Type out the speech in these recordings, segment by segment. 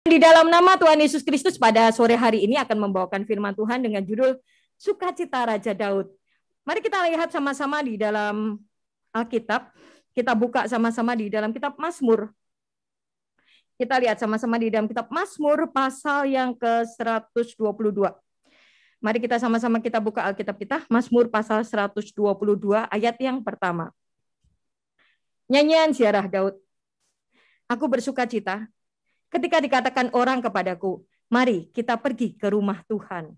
Di dalam nama Tuhan Yesus Kristus pada sore hari ini akan membawakan firman Tuhan dengan judul Sukacita Raja Daud. Mari kita lihat sama-sama di dalam Alkitab. Kita buka sama-sama di dalam kitab Mazmur. Kita lihat sama-sama di dalam kitab Mazmur pasal yang ke-122. Mari kita sama-sama kita buka Alkitab kita. Mazmur pasal 122 ayat yang pertama. Nyanyian ziarah Daud. Aku bersukacita. Ketika dikatakan orang kepadaku, mari kita pergi ke rumah Tuhan.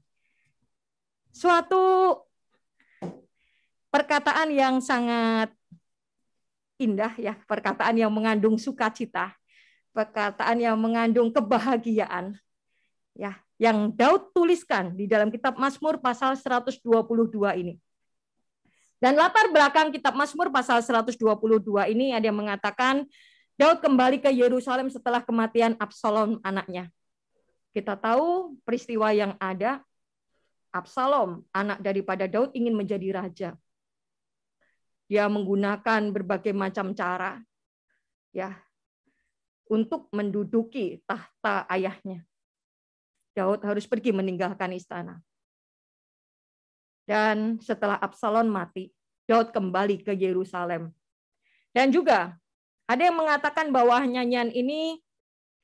Suatu perkataan yang sangat indah ya, perkataan yang mengandung sukacita, perkataan yang mengandung kebahagiaan. Ya, yang Daud tuliskan di dalam kitab Mazmur pasal 122 ini. Dan latar belakang kitab Mazmur pasal 122 ini ada yang mengatakan Daud kembali ke Yerusalem setelah kematian Absalom anaknya. Kita tahu peristiwa yang ada, Absalom, anak daripada Daud ingin menjadi raja. Dia menggunakan berbagai macam cara ya untuk menduduki tahta ayahnya. Daud harus pergi meninggalkan istana. Dan setelah Absalom mati, Daud kembali ke Yerusalem. Dan juga ada yang mengatakan bahwa nyanyian ini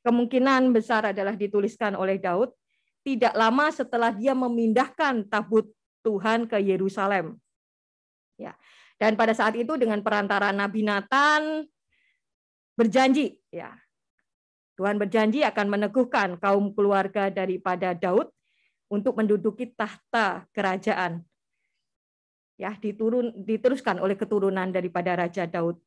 kemungkinan besar adalah dituliskan oleh Daud tidak lama setelah dia memindahkan tabut Tuhan ke Yerusalem. Ya. Dan pada saat itu dengan perantara Nabi Nathan berjanji ya. Tuhan berjanji akan meneguhkan kaum keluarga daripada Daud untuk menduduki tahta kerajaan. Ya, diturun diteruskan oleh keturunan daripada Raja Daud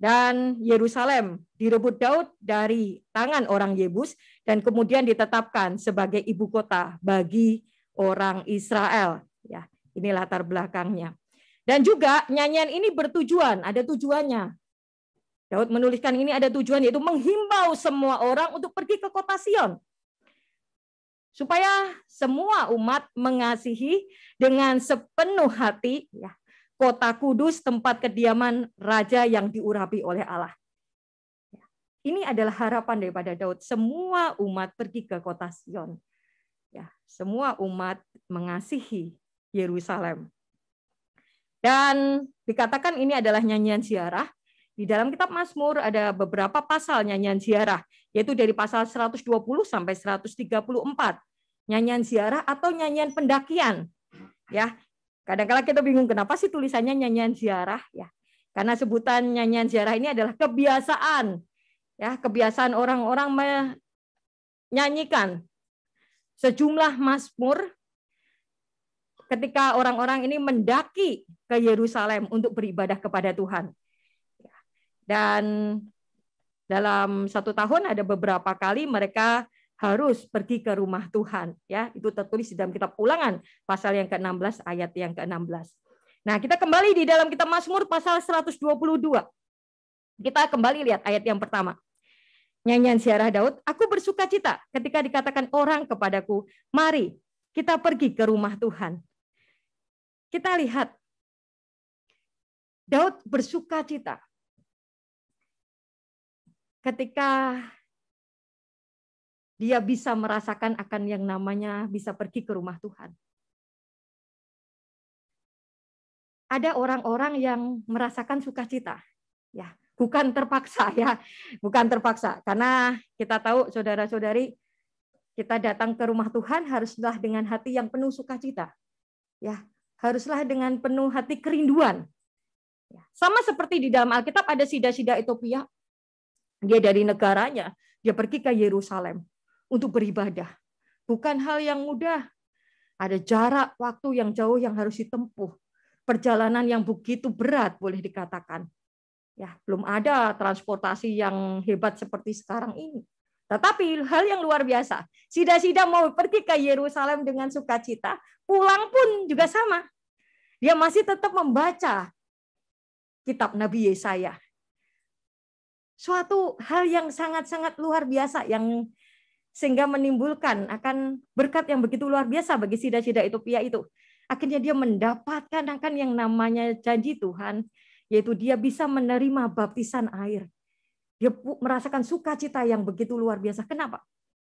dan Yerusalem direbut Daud dari tangan orang Yebus dan kemudian ditetapkan sebagai ibu kota bagi orang Israel. Ya, ini latar belakangnya. Dan juga nyanyian ini bertujuan, ada tujuannya. Daud menuliskan ini ada tujuan yaitu menghimbau semua orang untuk pergi ke kota Sion. Supaya semua umat mengasihi dengan sepenuh hati ya, kota kudus, tempat kediaman raja yang diurapi oleh Allah. Ini adalah harapan daripada Daud. Semua umat pergi ke kota Sion. Ya, semua umat mengasihi Yerusalem. Dan dikatakan ini adalah nyanyian ziarah. Di dalam kitab Mazmur ada beberapa pasal nyanyian ziarah, yaitu dari pasal 120 sampai 134. Nyanyian ziarah atau nyanyian pendakian. Ya, Kadang-kala kita bingung kenapa sih tulisannya nyanyian ziarah ya. Karena sebutan nyanyian ziarah ini adalah kebiasaan. Ya, kebiasaan orang-orang menyanyikan sejumlah masmur ketika orang-orang ini mendaki ke Yerusalem untuk beribadah kepada Tuhan. Ya. Dan dalam satu tahun ada beberapa kali mereka harus pergi ke rumah Tuhan ya itu tertulis di dalam kitab Ulangan pasal yang ke-16 ayat yang ke-16. Nah, kita kembali di dalam kitab Mazmur pasal 122. Kita kembali lihat ayat yang pertama. Nyanyian siarah Daud, aku bersuka cita ketika dikatakan orang kepadaku, mari kita pergi ke rumah Tuhan. Kita lihat, Daud bersuka cita ketika dia bisa merasakan akan yang namanya bisa pergi ke rumah Tuhan. Ada orang-orang yang merasakan sukacita, ya, bukan terpaksa ya, bukan terpaksa. Karena kita tahu saudara-saudari kita datang ke rumah Tuhan haruslah dengan hati yang penuh sukacita. Ya, haruslah dengan penuh hati kerinduan. Ya, sama seperti di dalam Alkitab ada sida-sida Ethiopia, dia dari negaranya, dia pergi ke Yerusalem untuk beribadah. Bukan hal yang mudah. Ada jarak waktu yang jauh yang harus ditempuh. Perjalanan yang begitu berat boleh dikatakan. Ya, belum ada transportasi yang hebat seperti sekarang ini. Tetapi hal yang luar biasa, sida-sida mau pergi ke Yerusalem dengan sukacita, pulang pun juga sama. Dia masih tetap membaca kitab Nabi Yesaya. Suatu hal yang sangat-sangat luar biasa yang sehingga menimbulkan akan berkat yang begitu luar biasa bagi sida-sida pia itu. Akhirnya dia mendapatkan akan yang namanya janji Tuhan, yaitu dia bisa menerima baptisan air. Dia merasakan sukacita yang begitu luar biasa. Kenapa?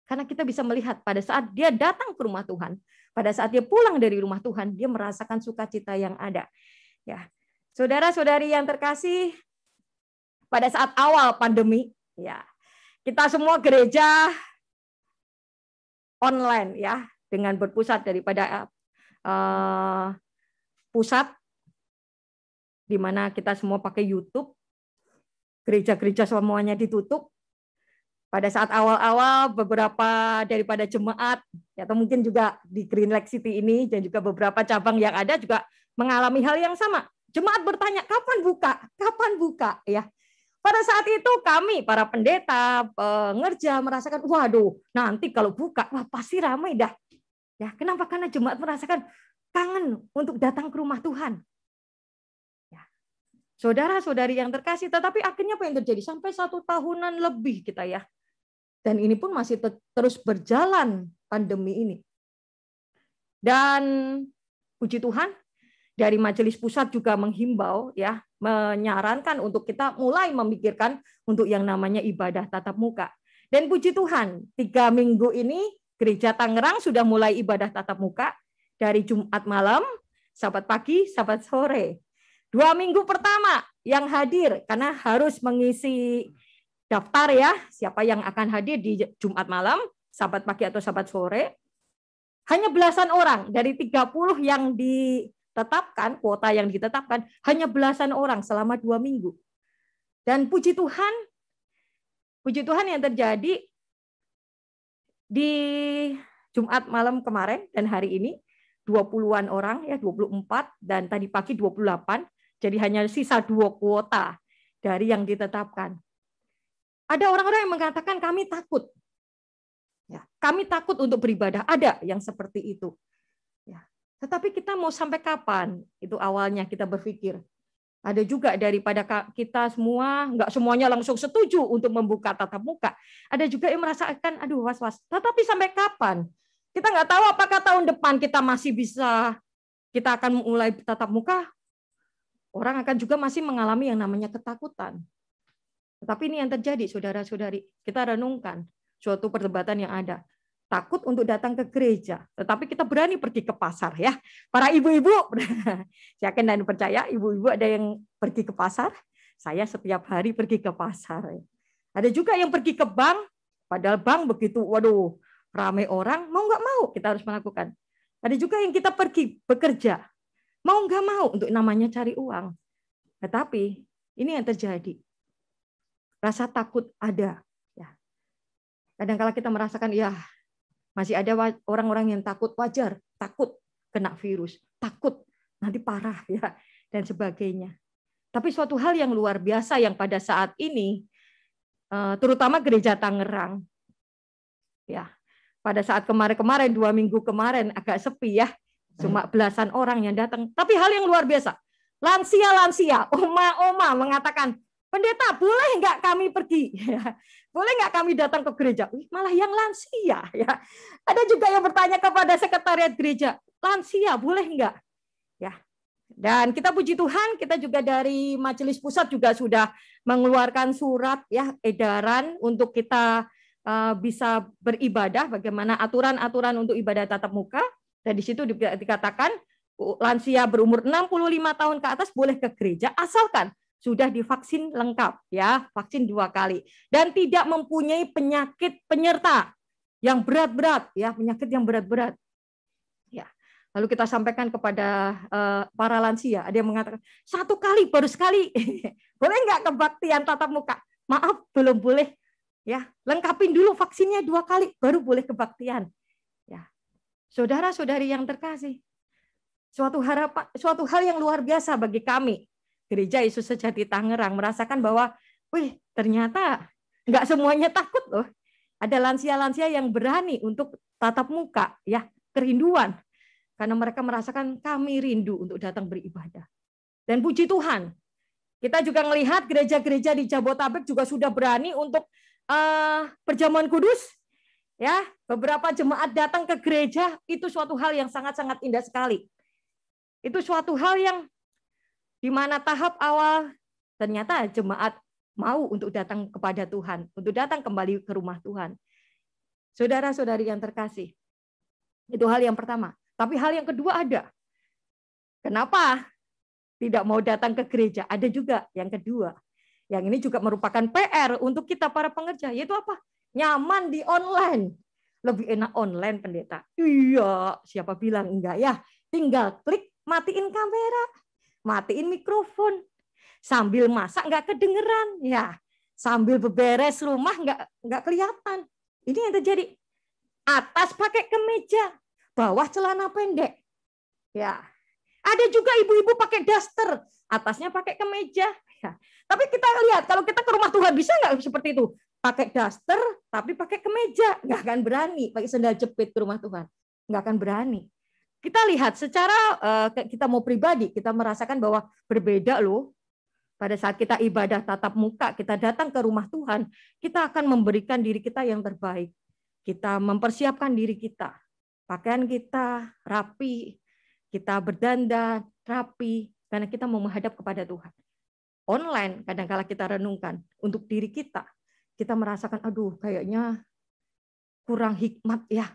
Karena kita bisa melihat pada saat dia datang ke rumah Tuhan, pada saat dia pulang dari rumah Tuhan, dia merasakan sukacita yang ada. Ya. Saudara-saudari yang terkasih, pada saat awal pandemi, ya. Kita semua gereja online ya dengan berpusat daripada uh, pusat di mana kita semua pakai YouTube, gereja-gereja semuanya ditutup. Pada saat awal-awal beberapa daripada jemaat atau mungkin juga di Green Lake City ini dan juga beberapa cabang yang ada juga mengalami hal yang sama. Jemaat bertanya kapan buka, kapan buka ya. Pada saat itu kami para pendeta, pengerja merasakan, waduh, nanti kalau buka, wah pasti ramai dah. Ya, kenapa? Karena jemaat merasakan kangen untuk datang ke rumah Tuhan. Ya. Saudara-saudari yang terkasih, tetapi akhirnya apa yang terjadi? Sampai satu tahunan lebih kita ya. Dan ini pun masih ter terus berjalan pandemi ini. Dan puji Tuhan, dari Majelis Pusat juga menghimbau ya menyarankan untuk kita mulai memikirkan untuk yang namanya ibadah tatap muka. Dan puji Tuhan, tiga minggu ini gereja Tangerang sudah mulai ibadah tatap muka dari Jumat malam, sahabat pagi, sahabat sore. Dua minggu pertama yang hadir karena harus mengisi daftar ya siapa yang akan hadir di Jumat malam, sahabat pagi atau sahabat sore. Hanya belasan orang dari 30 yang di tetapkan, kuota yang ditetapkan hanya belasan orang selama dua minggu. Dan puji Tuhan, puji Tuhan yang terjadi di Jumat malam kemarin dan hari ini 20-an orang ya 24 dan tadi pagi 28 jadi hanya sisa dua kuota dari yang ditetapkan. Ada orang-orang yang mengatakan kami takut. Ya, kami takut untuk beribadah. Ada yang seperti itu. Tetapi kita mau sampai kapan? Itu awalnya kita berpikir. Ada juga daripada kita semua, nggak semuanya langsung setuju untuk membuka tatap muka. Ada juga yang merasakan, aduh was-was. Tetapi sampai kapan? Kita nggak tahu apakah tahun depan kita masih bisa, kita akan mulai tatap muka. Orang akan juga masih mengalami yang namanya ketakutan. Tetapi ini yang terjadi, saudara-saudari. Kita renungkan suatu perdebatan yang ada takut untuk datang ke gereja, tetapi kita berani pergi ke pasar ya. Para ibu-ibu, yakin dan percaya ibu-ibu ada yang pergi ke pasar? Saya setiap hari pergi ke pasar. Ada juga yang pergi ke bank, padahal bank begitu, waduh, ramai orang, mau nggak mau kita harus melakukan. Ada juga yang kita pergi bekerja, mau nggak mau untuk namanya cari uang. Tetapi ini yang terjadi. Rasa takut ada. Ya. kadang Kadang kita merasakan, ya masih ada orang-orang yang takut wajar, takut kena virus, takut nanti parah ya dan sebagainya. Tapi suatu hal yang luar biasa yang pada saat ini eh, terutama gereja Tangerang. Ya. Pada saat kemarin-kemarin dua minggu kemarin agak sepi ya. Cuma hmm. belasan orang yang datang. Tapi hal yang luar biasa. Lansia-lansia, oma-oma mengatakan, pendeta boleh nggak kami pergi ya. boleh nggak kami datang ke gereja Wih, malah yang lansia ya ada juga yang bertanya kepada sekretariat gereja lansia boleh nggak ya dan kita puji Tuhan kita juga dari majelis pusat juga sudah mengeluarkan surat ya edaran untuk kita uh, bisa beribadah bagaimana aturan-aturan untuk ibadah tatap muka dan di situ dikatakan lansia berumur 65 tahun ke atas boleh ke gereja asalkan sudah divaksin lengkap ya, vaksin dua kali dan tidak mempunyai penyakit penyerta yang berat-berat ya, penyakit yang berat-berat. Ya. Lalu kita sampaikan kepada uh, para lansia, ada yang mengatakan satu kali baru sekali. boleh nggak kebaktian tatap muka? Maaf, belum boleh. Ya, lengkapin dulu vaksinnya dua kali baru boleh kebaktian. Ya. Saudara-saudari yang terkasih, suatu harapan suatu hal yang luar biasa bagi kami gereja Yesus Sejati Tangerang merasakan bahwa, wih ternyata nggak semuanya takut loh. Ada lansia-lansia yang berani untuk tatap muka, ya kerinduan. Karena mereka merasakan kami rindu untuk datang beribadah. Dan puji Tuhan, kita juga melihat gereja-gereja di Jabotabek juga sudah berani untuk uh, perjamuan kudus, ya beberapa jemaat datang ke gereja itu suatu hal yang sangat-sangat indah sekali itu suatu hal yang di mana tahap awal ternyata jemaat mau untuk datang kepada Tuhan, untuk datang kembali ke rumah Tuhan. Saudara-saudari yang terkasih, itu hal yang pertama. Tapi hal yang kedua ada. Kenapa tidak mau datang ke gereja? Ada juga yang kedua. Yang ini juga merupakan PR untuk kita para pengerja, yaitu apa? Nyaman di online. Lebih enak online pendeta. Iya, siapa bilang enggak ya? Tinggal klik matiin kamera matiin mikrofon. Sambil masak nggak kedengeran, ya. Sambil beberes rumah nggak nggak kelihatan. Ini yang terjadi. Atas pakai kemeja, bawah celana pendek. Ya. Ada juga ibu-ibu pakai daster, atasnya pakai kemeja. Ya. Tapi kita lihat kalau kita ke rumah Tuhan bisa nggak seperti itu? Pakai daster tapi pakai kemeja, nggak akan berani. Pakai sendal jepit ke rumah Tuhan, nggak akan berani kita lihat secara uh, kita mau pribadi kita merasakan bahwa berbeda loh pada saat kita ibadah tatap muka kita datang ke rumah Tuhan kita akan memberikan diri kita yang terbaik kita mempersiapkan diri kita pakaian kita rapi kita berdandan rapi karena kita mau menghadap kepada Tuhan online kadangkala kita renungkan untuk diri kita kita merasakan aduh kayaknya kurang hikmat ya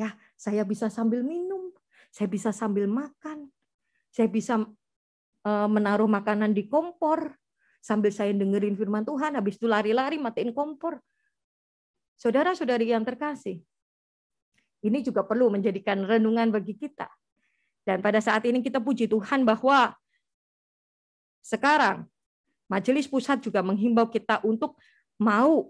ya saya bisa sambil minum saya bisa sambil makan, saya bisa eh, menaruh makanan di kompor sambil saya dengerin firman Tuhan, habis itu lari-lari matiin kompor. Saudara-saudari yang terkasih, ini juga perlu menjadikan renungan bagi kita. Dan pada saat ini kita puji Tuhan bahwa sekarang Majelis Pusat juga menghimbau kita untuk mau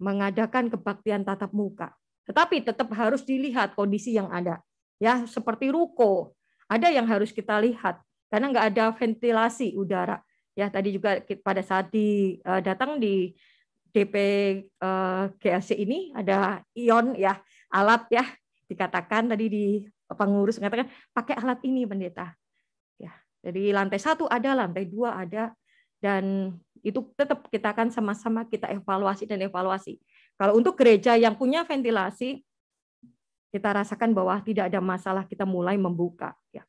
mengadakan kebaktian tatap muka. Tetapi tetap harus dilihat kondisi yang ada ya seperti ruko. Ada yang harus kita lihat karena nggak ada ventilasi udara. Ya tadi juga pada saat di uh, datang di DP uh, eh, GAC ini ada ion ya alat ya dikatakan tadi di pengurus mengatakan pakai alat ini pendeta. Ya, jadi lantai satu ada, lantai dua ada, dan itu tetap kita akan sama-sama kita evaluasi dan evaluasi. Kalau untuk gereja yang punya ventilasi, kita rasakan bahwa tidak ada masalah kita mulai membuka ya.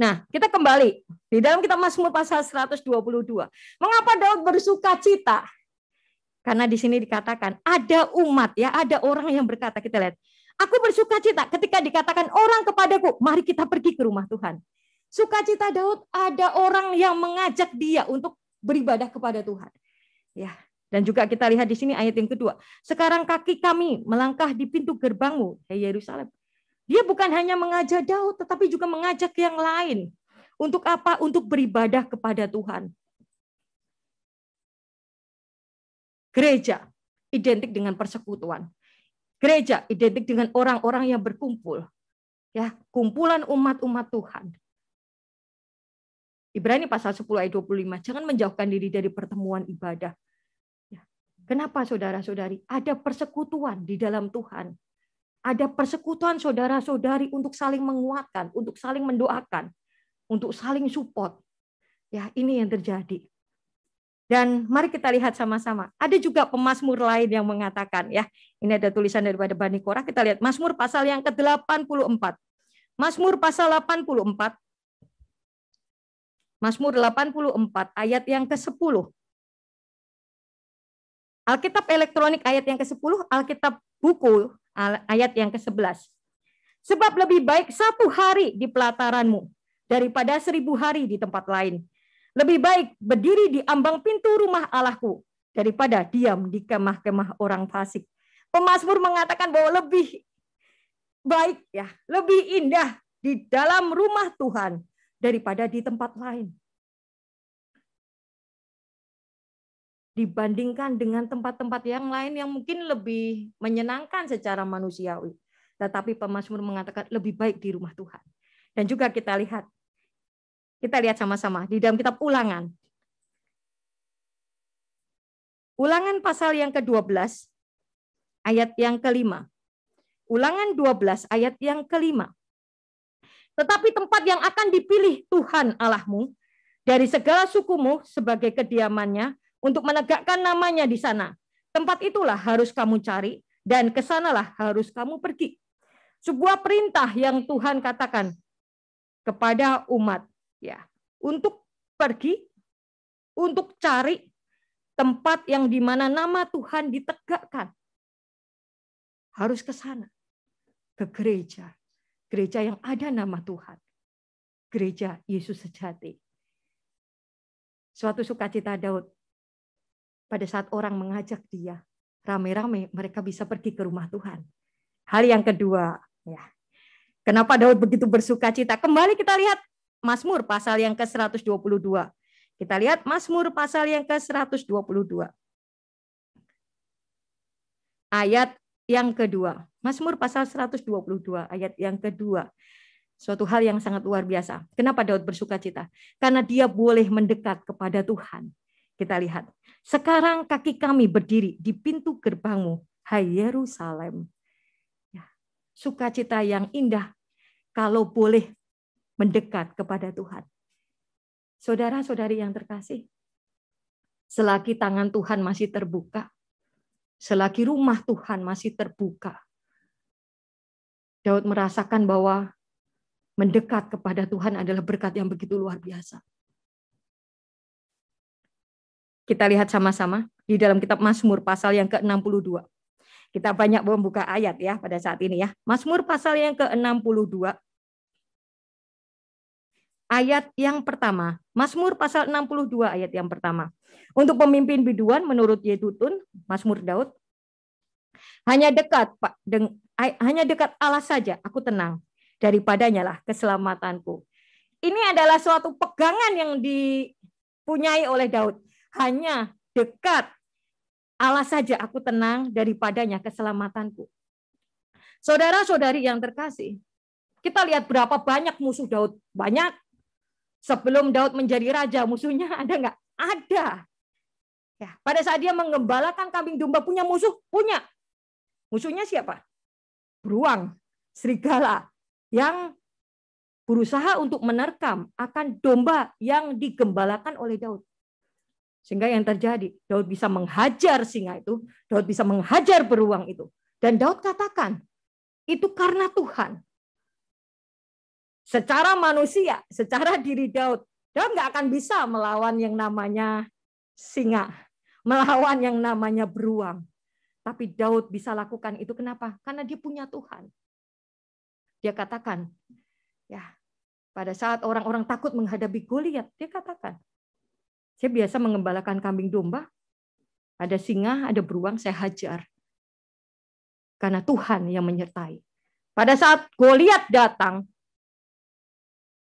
Nah, kita kembali di dalam kita Mazmur pasal 122. Mengapa Daud bersuka cita? Karena di sini dikatakan ada umat ya, ada orang yang berkata kita lihat, aku bersuka cita ketika dikatakan orang kepadaku, mari kita pergi ke rumah Tuhan. Sukacita Daud ada orang yang mengajak dia untuk beribadah kepada Tuhan. Ya, dan juga kita lihat di sini ayat yang kedua. Sekarang kaki kami melangkah di pintu gerbangmu, hei Yerusalem. Dia bukan hanya mengajak Daud, tetapi juga mengajak yang lain. Untuk apa? Untuk beribadah kepada Tuhan. Gereja identik dengan persekutuan. Gereja identik dengan orang-orang yang berkumpul. Ya, kumpulan umat-umat Tuhan. Ibrani pasal 10 ayat 25, jangan menjauhkan diri dari pertemuan ibadah Kenapa saudara-saudari? Ada persekutuan di dalam Tuhan. Ada persekutuan saudara-saudari untuk saling menguatkan, untuk saling mendoakan, untuk saling support. Ya, ini yang terjadi. Dan mari kita lihat sama-sama. Ada juga pemazmur lain yang mengatakan ya. Ini ada tulisan daripada Bani Korah. Kita lihat Mazmur pasal yang ke-84. Mazmur pasal 84. Mazmur 84 ayat yang ke-10. Alkitab elektronik ayat yang ke-10, Alkitab buku ayat yang ke-11. Sebab lebih baik satu hari di pelataranmu daripada seribu hari di tempat lain. Lebih baik berdiri di ambang pintu rumah Allahku daripada diam di kemah-kemah orang fasik. Pemasmur mengatakan bahwa lebih baik ya, lebih indah di dalam rumah Tuhan daripada di tempat lain. dibandingkan dengan tempat-tempat yang lain yang mungkin lebih menyenangkan secara manusiawi. Tetapi pemazmur mengatakan lebih baik di rumah Tuhan. Dan juga kita lihat, kita lihat sama-sama di dalam kitab ulangan. Ulangan pasal yang ke-12, ayat yang kelima. Ulangan 12 ayat yang kelima. Tetapi tempat yang akan dipilih Tuhan Allahmu dari segala sukumu sebagai kediamannya untuk menegakkan namanya di sana. Tempat itulah harus kamu cari dan ke sanalah harus kamu pergi. Sebuah perintah yang Tuhan katakan kepada umat ya, untuk pergi untuk cari tempat yang di mana nama Tuhan ditegakkan. Harus ke sana, ke gereja. Gereja yang ada nama Tuhan. Gereja Yesus sejati. Suatu sukacita Daud pada saat orang mengajak dia rame-rame mereka bisa pergi ke rumah Tuhan. Hal yang kedua, ya. Kenapa Daud begitu bersuka cita? Kembali kita lihat Mazmur pasal yang ke-122. Kita lihat Mazmur pasal yang ke-122. Ayat yang kedua. Mazmur pasal 122 ayat yang kedua. Suatu hal yang sangat luar biasa. Kenapa Daud bersuka cita? Karena dia boleh mendekat kepada Tuhan. Kita lihat. Sekarang kaki kami berdiri di pintu gerbangmu, hai Yerusalem. Ya, sukacita yang indah kalau boleh mendekat kepada Tuhan. Saudara-saudari yang terkasih, selagi tangan Tuhan masih terbuka, selagi rumah Tuhan masih terbuka, Daud merasakan bahwa mendekat kepada Tuhan adalah berkat yang begitu luar biasa. Kita lihat sama-sama di dalam kitab Mazmur pasal yang ke-62. Kita banyak membuka ayat ya pada saat ini ya. Mazmur pasal yang ke-62 ayat yang pertama. Mazmur pasal 62 ayat yang pertama. Untuk pemimpin biduan menurut Yedutun, Mazmur Daud, hanya dekat Pak, deng, hanya dekat Allah saja aku tenang. Daripadanya lah keselamatanku. Ini adalah suatu pegangan yang dipunyai oleh Daud hanya dekat Allah saja aku tenang daripadanya keselamatanku. Saudara-saudari yang terkasih, kita lihat berapa banyak musuh Daud. Banyak. Sebelum Daud menjadi raja, musuhnya ada nggak? Ada. Ya, pada saat dia mengembalakan kambing domba punya musuh, punya. Musuhnya siapa? Beruang, serigala yang berusaha untuk menerkam akan domba yang digembalakan oleh Daud. Sehingga yang terjadi, Daud bisa menghajar singa itu, Daud bisa menghajar beruang itu. Dan Daud katakan, itu karena Tuhan. Secara manusia, secara diri Daud, Daud nggak akan bisa melawan yang namanya singa, melawan yang namanya beruang. Tapi Daud bisa lakukan itu kenapa? Karena dia punya Tuhan. Dia katakan, ya, pada saat orang-orang takut menghadapi Goliat, dia katakan, saya biasa mengembalakan kambing domba, ada singa, ada beruang, saya hajar. Karena Tuhan yang menyertai. Pada saat Goliat datang,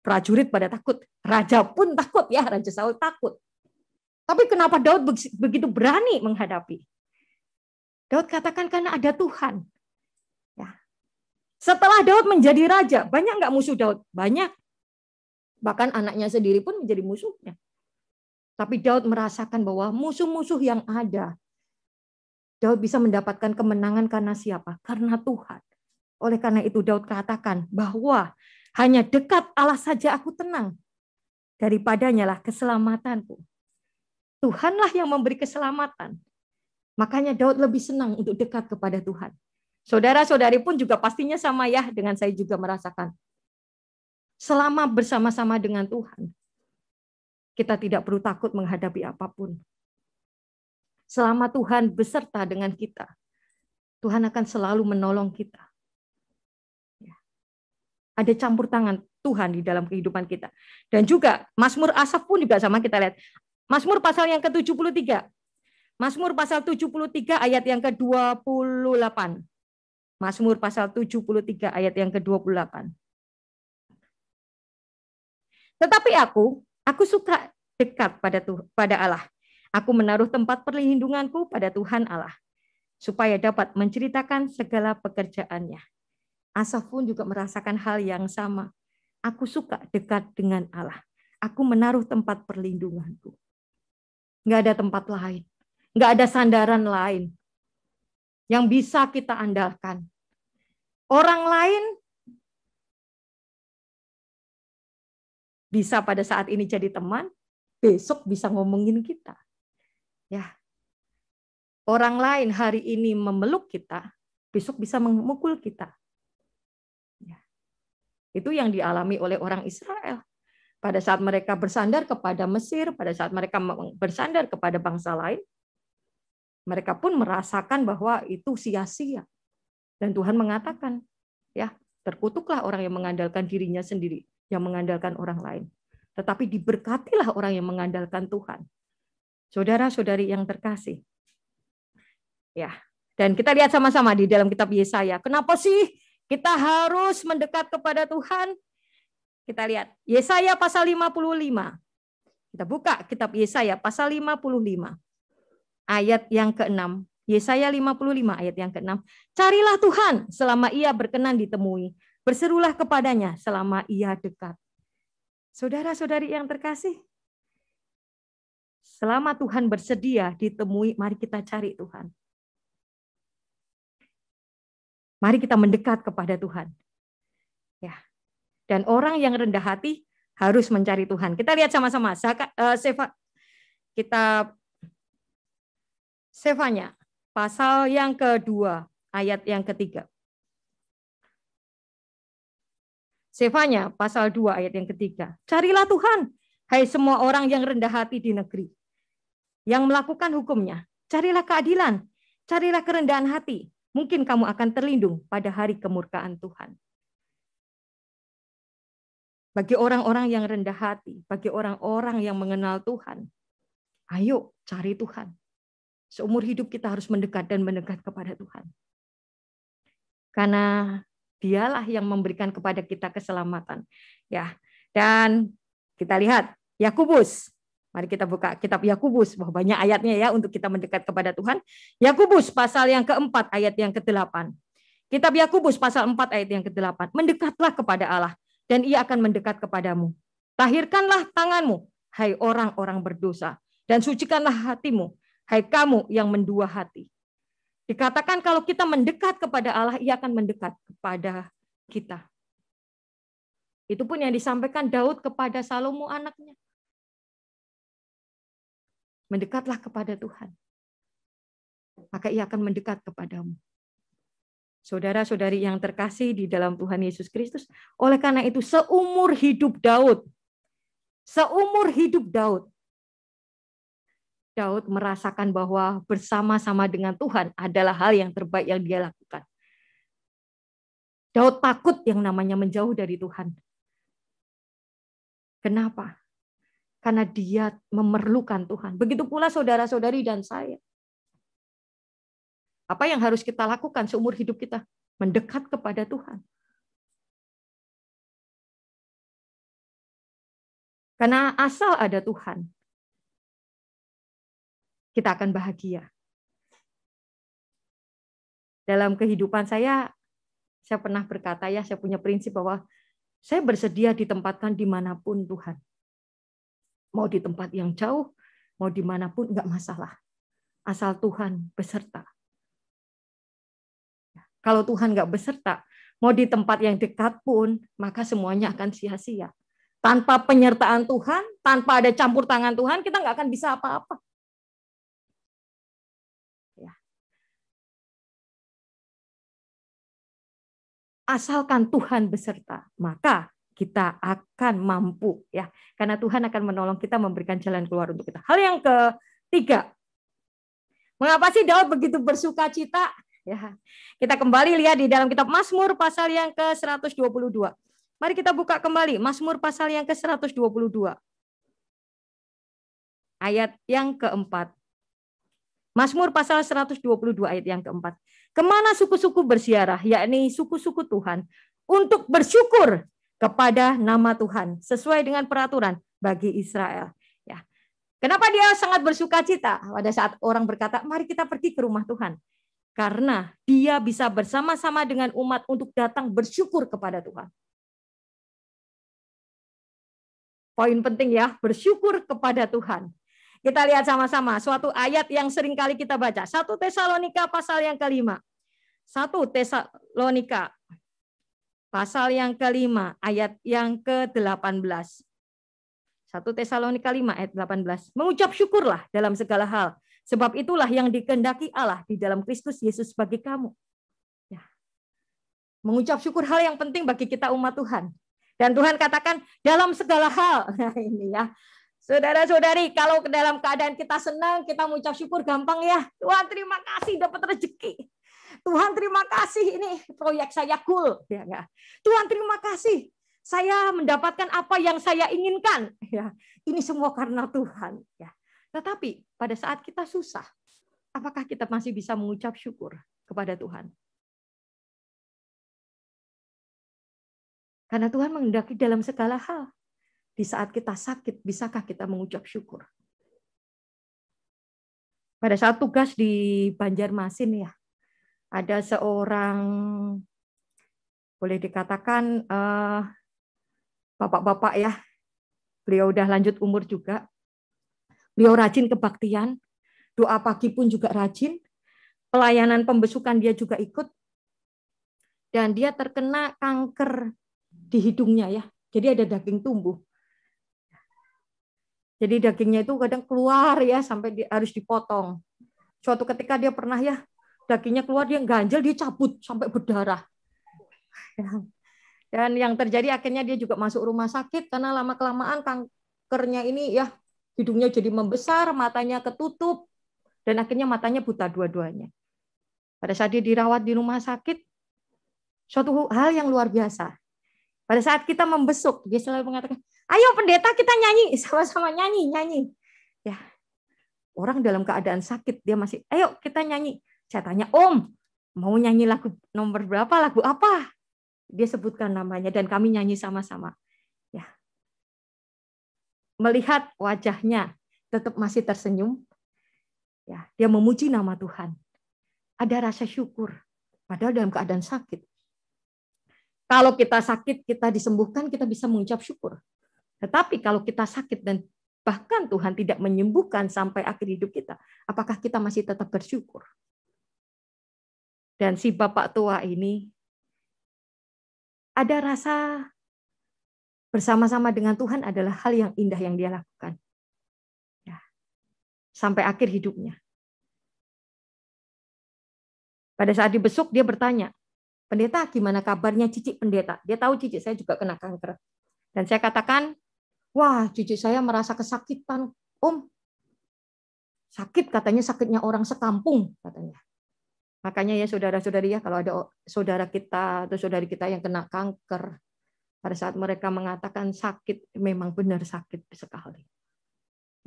prajurit pada takut, raja pun takut ya, Raja Saul takut. Tapi kenapa Daud begitu berani menghadapi? Daud katakan karena ada Tuhan. Ya. Setelah Daud menjadi raja, banyak nggak musuh Daud? Banyak. Bahkan anaknya sendiri pun menjadi musuhnya. Tapi Daud merasakan bahwa musuh-musuh yang ada, Daud bisa mendapatkan kemenangan karena siapa? Karena Tuhan. Oleh karena itu Daud katakan bahwa hanya dekat Allah saja aku tenang. Daripadanya lah keselamatanku. Tuhanlah yang memberi keselamatan. Makanya Daud lebih senang untuk dekat kepada Tuhan. Saudara-saudari pun juga pastinya sama ya dengan saya juga merasakan. Selama bersama-sama dengan Tuhan, kita tidak perlu takut menghadapi apapun. Selama Tuhan beserta dengan kita, Tuhan akan selalu menolong kita. Ya. Ada campur tangan Tuhan di dalam kehidupan kita. Dan juga Mazmur Asaf pun juga sama kita lihat. Mazmur pasal yang ke-73. Mazmur pasal 73 ayat yang ke-28. Mazmur pasal 73 ayat yang ke-28. Tetapi aku Aku suka dekat pada Tuh, pada Allah. Aku menaruh tempat perlindunganku pada Tuhan Allah supaya dapat menceritakan segala pekerjaannya. Asaf pun juga merasakan hal yang sama. Aku suka dekat dengan Allah. Aku menaruh tempat perlindunganku. Nggak ada tempat lain. Nggak ada sandaran lain yang bisa kita andalkan. Orang lain bisa pada saat ini jadi teman, besok bisa ngomongin kita. Ya. Orang lain hari ini memeluk kita, besok bisa memukul kita. Ya. Itu yang dialami oleh orang Israel. Pada saat mereka bersandar kepada Mesir, pada saat mereka bersandar kepada bangsa lain, mereka pun merasakan bahwa itu sia-sia. Dan Tuhan mengatakan, ya, terkutuklah orang yang mengandalkan dirinya sendiri yang mengandalkan orang lain. Tetapi diberkatilah orang yang mengandalkan Tuhan. Saudara-saudari yang terkasih. Ya, dan kita lihat sama-sama di dalam kitab Yesaya. Kenapa sih kita harus mendekat kepada Tuhan? Kita lihat Yesaya pasal 55. Kita buka kitab Yesaya pasal 55 ayat yang ke-6 Yesaya 55 ayat yang ke-6. Carilah Tuhan selama ia berkenan ditemui Berserulah kepadanya selama ia dekat. Saudara-saudari yang terkasih, selama Tuhan bersedia ditemui, mari kita cari Tuhan. Mari kita mendekat kepada Tuhan. Ya. Dan orang yang rendah hati harus mencari Tuhan. Kita lihat sama-sama. Eh, Seva, kita Sefanya pasal yang kedua ayat yang ketiga. Sefanya pasal 2 ayat yang ketiga. Carilah Tuhan, hai semua orang yang rendah hati di negeri, yang melakukan hukumnya. Carilah keadilan, carilah kerendahan hati. Mungkin kamu akan terlindung pada hari kemurkaan Tuhan. Bagi orang-orang yang rendah hati, bagi orang-orang yang mengenal Tuhan, ayo cari Tuhan. Seumur hidup kita harus mendekat dan mendekat kepada Tuhan. Karena dialah yang memberikan kepada kita keselamatan. Ya. Dan kita lihat Yakubus. Mari kita buka kitab Yakubus. Wah, banyak ayatnya ya untuk kita mendekat kepada Tuhan. Yakubus pasal yang keempat ayat yang kedelapan. Kitab Yakubus pasal 4 ayat yang kedelapan. Mendekatlah kepada Allah dan ia akan mendekat kepadamu. Tahirkanlah tanganmu, hai orang-orang berdosa, dan sucikanlah hatimu, hai kamu yang mendua hati. Dikatakan kalau kita mendekat kepada Allah, ia akan mendekat kepada kita. Itu pun yang disampaikan Daud kepada Salomo anaknya. Mendekatlah kepada Tuhan. Maka ia akan mendekat kepadamu. Saudara-saudari yang terkasih di dalam Tuhan Yesus Kristus, oleh karena itu seumur hidup Daud, seumur hidup Daud, Daud merasakan bahwa bersama-sama dengan Tuhan adalah hal yang terbaik yang dia lakukan. Daud takut yang namanya menjauh dari Tuhan. Kenapa? Karena dia memerlukan Tuhan. Begitu pula saudara-saudari dan saya. Apa yang harus kita lakukan seumur hidup kita? Mendekat kepada Tuhan. Karena asal ada Tuhan, kita akan bahagia. Dalam kehidupan saya, saya pernah berkata ya, saya punya prinsip bahwa saya bersedia ditempatkan dimanapun Tuhan. Mau di tempat yang jauh, mau dimanapun, nggak masalah. Asal Tuhan beserta. Kalau Tuhan nggak beserta, mau di tempat yang dekat pun, maka semuanya akan sia-sia. Tanpa penyertaan Tuhan, tanpa ada campur tangan Tuhan, kita nggak akan bisa apa-apa. asalkan Tuhan beserta, maka kita akan mampu ya. Karena Tuhan akan menolong kita memberikan jalan keluar untuk kita. Hal yang ketiga. Mengapa sih Daud begitu bersuka cita? Ya. Kita kembali lihat di dalam kitab Mazmur pasal yang ke-122. Mari kita buka kembali Mazmur pasal yang ke-122. Ayat yang keempat. Mazmur pasal 122 ayat yang keempat. Kemana suku-suku bersiarah, yakni suku-suku Tuhan, untuk bersyukur kepada nama Tuhan sesuai dengan peraturan bagi Israel. Ya. Kenapa dia sangat bersuka cita pada saat orang berkata, mari kita pergi ke rumah Tuhan. Karena dia bisa bersama-sama dengan umat untuk datang bersyukur kepada Tuhan. Poin penting ya, bersyukur kepada Tuhan. Kita lihat sama-sama suatu ayat yang sering kali kita baca. satu Tesalonika pasal yang kelima. satu Tesalonika pasal yang kelima ayat yang ke-18. satu Tesalonika 5 ayat 18. Mengucap syukurlah dalam segala hal. Sebab itulah yang dikendaki Allah di dalam Kristus Yesus bagi kamu. Ya. Mengucap syukur hal yang penting bagi kita umat Tuhan. Dan Tuhan katakan dalam segala hal. Nah ini ya. Saudara-saudari, kalau ke dalam keadaan kita senang, kita mengucap syukur gampang ya. Tuhan terima kasih dapat rezeki. Tuhan terima kasih ini proyek saya cool. Ya, ya. Tuhan terima kasih saya mendapatkan apa yang saya inginkan. Ya, ini semua karena Tuhan. Ya. Tetapi pada saat kita susah, apakah kita masih bisa mengucap syukur kepada Tuhan? Karena Tuhan mengendaki dalam segala hal. Di saat kita sakit, bisakah kita mengucap syukur? Pada saat tugas di Banjarmasin ya, ada seorang boleh dikatakan eh, bapak-bapak uh, ya, beliau udah lanjut umur juga. Beliau rajin kebaktian, doa pagi pun juga rajin, pelayanan pembesukan dia juga ikut, dan dia terkena kanker di hidungnya ya. Jadi ada daging tumbuh. Jadi dagingnya itu kadang keluar ya sampai di, harus dipotong. Suatu ketika dia pernah ya dagingnya keluar dia ganjel dia cabut sampai berdarah. Dan yang terjadi akhirnya dia juga masuk rumah sakit karena lama kelamaan kankernya ini ya hidungnya jadi membesar, matanya ketutup dan akhirnya matanya buta dua-duanya. Pada saat dia dirawat di rumah sakit suatu hal yang luar biasa. Pada saat kita membesuk, dia selalu mengatakan, Ayo pendeta kita nyanyi, sama-sama nyanyi, nyanyi. Ya. Orang dalam keadaan sakit dia masih, ayo kita nyanyi. Saya tanya, "Om, mau nyanyi lagu nomor berapa? Lagu apa?" Dia sebutkan namanya dan kami nyanyi sama-sama. Ya. Melihat wajahnya tetap masih tersenyum. Ya, dia memuji nama Tuhan. Ada rasa syukur padahal dalam keadaan sakit. Kalau kita sakit, kita disembuhkan, kita bisa mengucap syukur. Tetapi kalau kita sakit dan bahkan Tuhan tidak menyembuhkan sampai akhir hidup kita, apakah kita masih tetap bersyukur? Dan si bapak tua ini ada rasa bersama-sama dengan Tuhan adalah hal yang indah yang dia lakukan. Ya. Sampai akhir hidupnya. Pada saat dibesuk dia bertanya, pendeta gimana kabarnya cicik pendeta? Dia tahu cicik saya juga kena kanker. Dan saya katakan, Wah, cucu saya merasa kesakitan, Om. Sakit katanya sakitnya orang sekampung katanya. Makanya ya saudara-saudari ya kalau ada saudara kita atau saudari kita yang kena kanker, pada saat mereka mengatakan sakit, memang benar sakit sekali.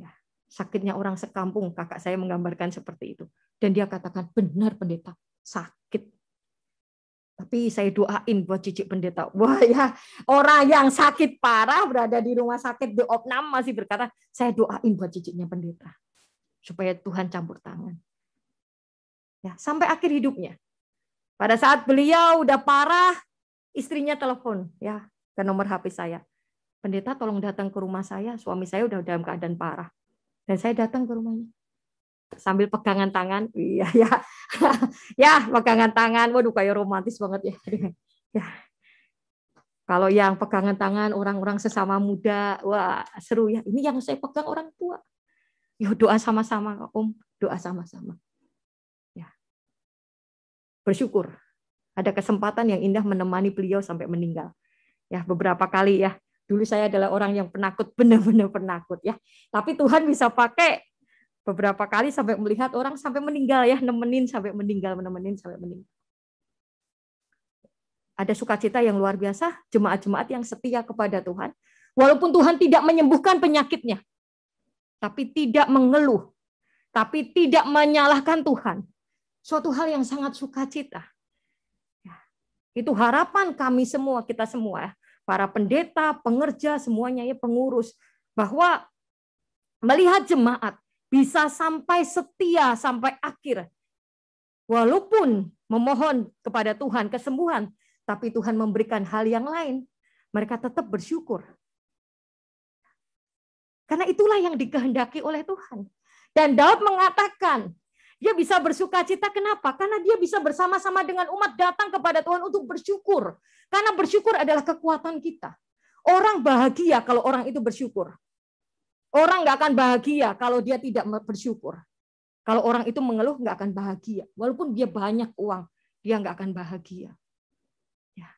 Ya, sakitnya orang sekampung, kakak saya menggambarkan seperti itu. Dan dia katakan, benar pendeta, sakit tapi saya doain buat cici pendeta. Wah ya, orang yang sakit parah berada di rumah sakit di opnam masih berkata, saya doain buat ciciknya pendeta. Supaya Tuhan campur tangan. Ya, sampai akhir hidupnya. Pada saat beliau udah parah, istrinya telepon ya ke nomor HP saya. Pendeta tolong datang ke rumah saya, suami saya udah dalam keadaan parah. Dan saya datang ke rumahnya sambil pegangan tangan iya ya ya pegangan tangan waduh kayak romantis banget ya ya kalau yang pegangan tangan orang-orang sesama muda wah seru ya ini yang saya pegang orang tua yuk ya, doa sama-sama om doa sama-sama ya bersyukur ada kesempatan yang indah menemani beliau sampai meninggal ya beberapa kali ya dulu saya adalah orang yang penakut benar-benar penakut ya tapi Tuhan bisa pakai beberapa kali sampai melihat orang sampai meninggal ya nemenin sampai meninggal menemenin sampai meninggal ada sukacita yang luar biasa jemaat-jemaat yang setia kepada Tuhan walaupun Tuhan tidak menyembuhkan penyakitnya tapi tidak mengeluh tapi tidak menyalahkan Tuhan suatu hal yang sangat sukacita ya, itu harapan kami semua kita semua ya. para pendeta pengerja semuanya ya pengurus bahwa melihat jemaat bisa sampai setia sampai akhir. Walaupun memohon kepada Tuhan kesembuhan, tapi Tuhan memberikan hal yang lain, mereka tetap bersyukur. Karena itulah yang dikehendaki oleh Tuhan. Dan Daud mengatakan, dia bisa bersuka cita kenapa? Karena dia bisa bersama-sama dengan umat datang kepada Tuhan untuk bersyukur. Karena bersyukur adalah kekuatan kita. Orang bahagia kalau orang itu bersyukur. Orang nggak akan bahagia kalau dia tidak bersyukur. Kalau orang itu mengeluh nggak akan bahagia. Walaupun dia banyak uang, dia nggak akan bahagia. Ya.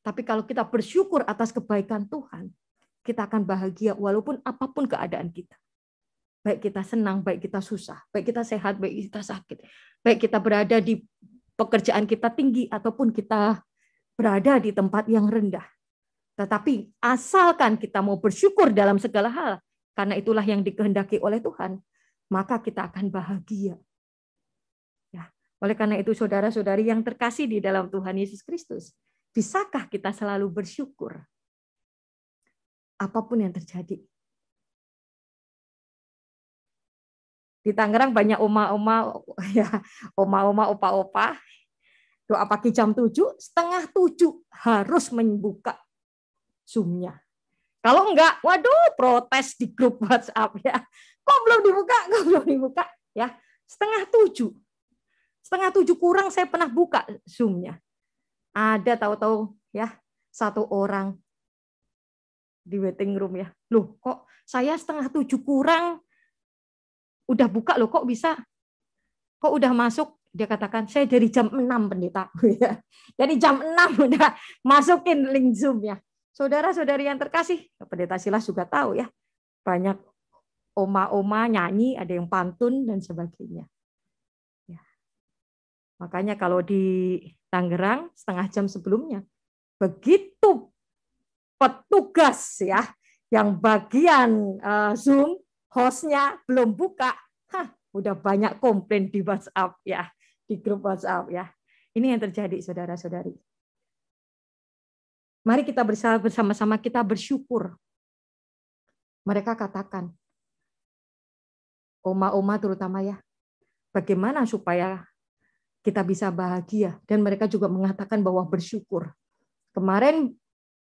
Tapi kalau kita bersyukur atas kebaikan Tuhan, kita akan bahagia walaupun apapun keadaan kita. Baik kita senang, baik kita susah, baik kita sehat, baik kita sakit, baik kita berada di pekerjaan kita tinggi ataupun kita berada di tempat yang rendah. Tetapi asalkan kita mau bersyukur dalam segala hal, karena itulah yang dikehendaki oleh Tuhan, maka kita akan bahagia. Ya, oleh karena itu saudara-saudari yang terkasih di dalam Tuhan Yesus Kristus, bisakah kita selalu bersyukur? Apapun yang terjadi. Di Tangerang banyak oma-oma ya, oma-oma, opa-opa. Doa pagi jam 7, setengah tujuh harus membuka Zoom-nya kalau enggak, waduh protes di grup WhatsApp ya. Kok belum dibuka? Kok belum dibuka? Ya, setengah tujuh. Setengah tujuh kurang saya pernah buka Zoomnya. Ada tahu-tahu ya satu orang di waiting room ya. Loh kok saya setengah tujuh kurang udah buka loh kok bisa? Kok udah masuk? Dia katakan saya dari jam 6 pendeta. Ya, jadi jam 6 udah masukin link Zoom ya. Saudara-saudari yang terkasih, Pendeta Silas juga tahu ya, banyak oma-oma nyanyi, ada yang pantun dan sebagainya. Ya. Makanya kalau di Tangerang setengah jam sebelumnya, begitu petugas ya yang bagian uh, Zoom hostnya belum buka, hah, udah banyak komplain di WhatsApp ya, di grup WhatsApp ya. Ini yang terjadi saudara-saudari. Mari kita bersama-sama kita bersyukur. Mereka katakan, oma-oma terutama ya, bagaimana supaya kita bisa bahagia. Dan mereka juga mengatakan bahwa bersyukur. Kemarin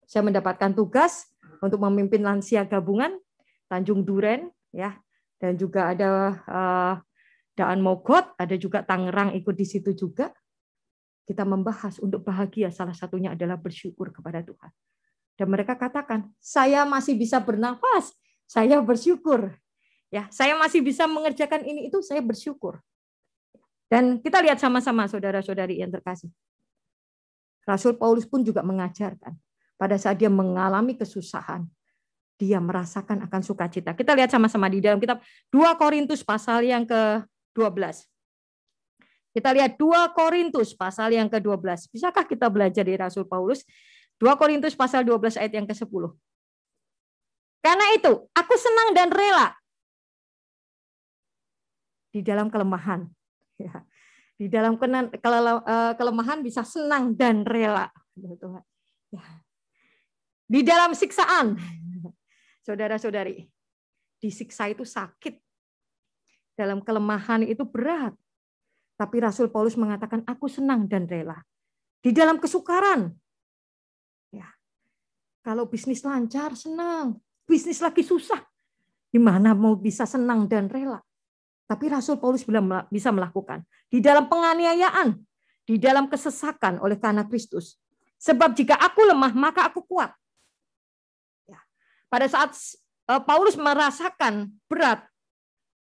saya mendapatkan tugas untuk memimpin lansia gabungan Tanjung Duren, ya, dan juga ada uh, Daan Mogot, ada juga Tangerang ikut di situ juga kita membahas untuk bahagia salah satunya adalah bersyukur kepada Tuhan. Dan mereka katakan, saya masih bisa bernafas, saya bersyukur. Ya, saya masih bisa mengerjakan ini itu, saya bersyukur. Dan kita lihat sama-sama saudara-saudari yang terkasih. Rasul Paulus pun juga mengajarkan pada saat dia mengalami kesusahan, dia merasakan akan sukacita. Kita lihat sama-sama di dalam kitab 2 Korintus pasal yang ke-12. Kita lihat 2 Korintus pasal yang ke-12. Bisakah kita belajar dari Rasul Paulus? 2 Korintus pasal 12 ayat yang ke-10. Karena itu, aku senang dan rela di dalam kelemahan. Ya. Di dalam eh, kelemahan bisa senang dan rela. Ya. Di dalam siksaan, saudara-saudari, disiksa itu sakit. Dalam kelemahan itu berat. Tapi Rasul Paulus mengatakan, aku senang dan rela. Di dalam kesukaran. Ya. Kalau bisnis lancar, senang. Bisnis lagi susah. Gimana mau bisa senang dan rela? Tapi Rasul Paulus belum bisa melakukan. Di dalam penganiayaan, di dalam kesesakan oleh karena Kristus. Sebab jika aku lemah, maka aku kuat. Ya. Pada saat eh, Paulus merasakan berat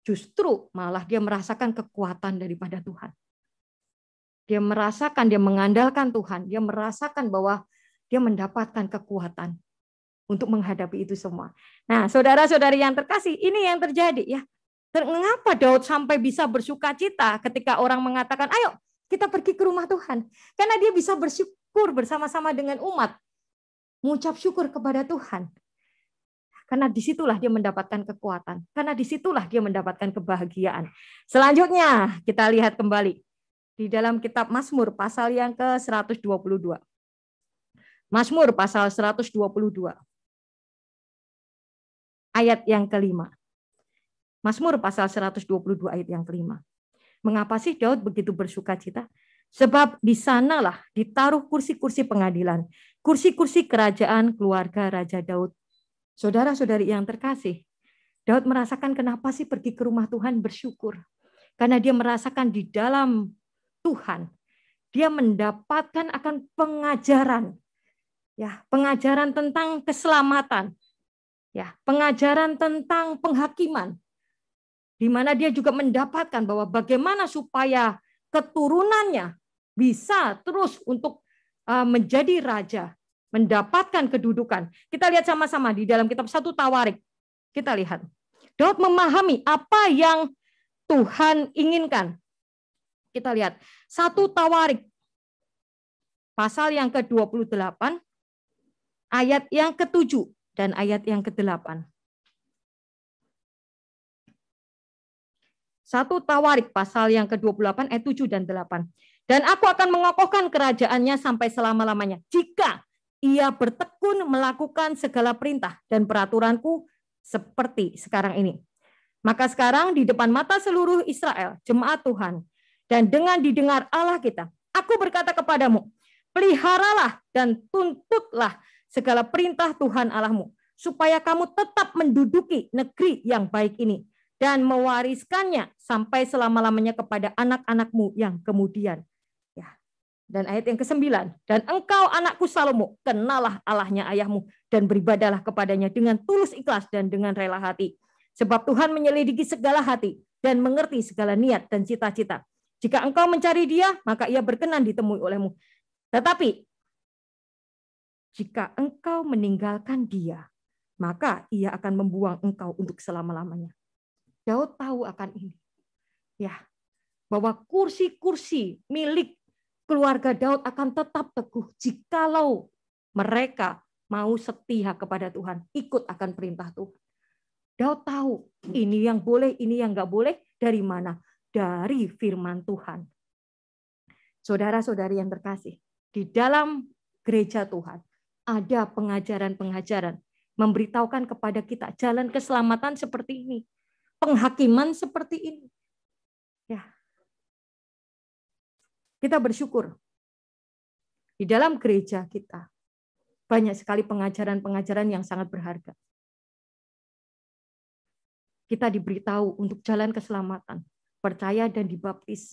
justru malah dia merasakan kekuatan daripada Tuhan. Dia merasakan, dia mengandalkan Tuhan. Dia merasakan bahwa dia mendapatkan kekuatan untuk menghadapi itu semua. Nah, saudara-saudari yang terkasih, ini yang terjadi ya. Mengapa Daud sampai bisa bersuka cita ketika orang mengatakan, ayo kita pergi ke rumah Tuhan. Karena dia bisa bersyukur bersama-sama dengan umat. Mengucap syukur kepada Tuhan. Karena disitulah dia mendapatkan kekuatan. Karena disitulah dia mendapatkan kebahagiaan. Selanjutnya kita lihat kembali. Di dalam kitab Mazmur pasal yang ke-122. Mazmur pasal 122. Ayat yang kelima. Mazmur pasal 122 ayat yang kelima. Mengapa sih Daud begitu bersuka cita? Sebab di sanalah ditaruh kursi-kursi pengadilan, kursi-kursi kerajaan keluarga Raja Daud Saudara-saudari yang terkasih, Daud merasakan kenapa sih pergi ke rumah Tuhan bersyukur. Karena dia merasakan di dalam Tuhan, dia mendapatkan akan pengajaran. Ya, pengajaran tentang keselamatan. Ya, pengajaran tentang penghakiman. Di mana dia juga mendapatkan bahwa bagaimana supaya keturunannya bisa terus untuk uh, menjadi raja mendapatkan kedudukan. Kita lihat sama-sama di dalam kitab satu Tawarik. Kita lihat. Daud memahami apa yang Tuhan inginkan. Kita lihat. Satu Tawarik. Pasal yang ke-28. Ayat yang ke-7 dan ayat yang ke-8. Satu Tawarik pasal yang ke-28 ayat 7 dan 8. Dan aku akan mengokohkan kerajaannya sampai selama-lamanya. Jika ia bertekun melakukan segala perintah dan peraturanku seperti sekarang ini. Maka sekarang di depan mata seluruh Israel, jemaat Tuhan, dan dengan didengar Allah kita, aku berkata kepadamu, peliharalah dan tuntutlah segala perintah Tuhan Allahmu, supaya kamu tetap menduduki negeri yang baik ini dan mewariskannya sampai selama-lamanya kepada anak-anakmu yang kemudian. Dan ayat yang kesembilan, dan engkau anakku Salomo, kenalah Allahnya ayahmu dan beribadalah kepadanya dengan tulus ikhlas dan dengan rela hati. Sebab Tuhan menyelidiki segala hati dan mengerti segala niat dan cita-cita. Jika engkau mencari dia, maka ia berkenan ditemui olehmu. Tetapi jika engkau meninggalkan dia, maka ia akan membuang engkau untuk selama-lamanya. Daud tahu akan ini. Ya, bahwa kursi-kursi milik keluarga Daud akan tetap teguh jikalau mereka mau setia kepada Tuhan, ikut akan perintah Tuhan. Daud tahu ini yang boleh, ini yang nggak boleh, dari mana? Dari firman Tuhan. Saudara-saudari yang terkasih, di dalam gereja Tuhan ada pengajaran-pengajaran memberitahukan kepada kita jalan keselamatan seperti ini, penghakiman seperti ini, Kita bersyukur di dalam gereja kita banyak sekali pengajaran-pengajaran yang sangat berharga. Kita diberitahu untuk jalan keselamatan, percaya dan dibaptis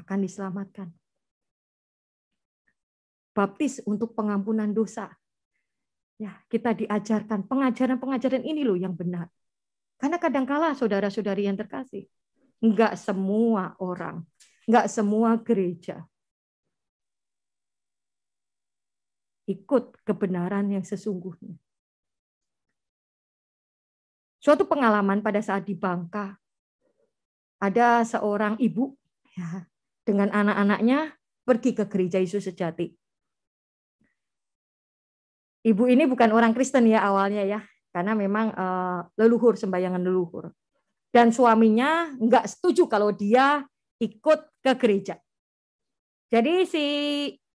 akan diselamatkan. Baptis untuk pengampunan dosa. Ya, kita diajarkan pengajaran-pengajaran ini loh yang benar. Karena kadangkala saudara-saudari yang terkasih, enggak semua orang nggak semua gereja ikut kebenaran yang sesungguhnya. Suatu pengalaman pada saat di Bangka, ada seorang ibu ya, dengan anak-anaknya pergi ke gereja Yesus sejati. Ibu ini bukan orang Kristen ya awalnya ya, karena memang uh, leluhur sembayangan leluhur. Dan suaminya nggak setuju kalau dia ikut ke gereja. Jadi si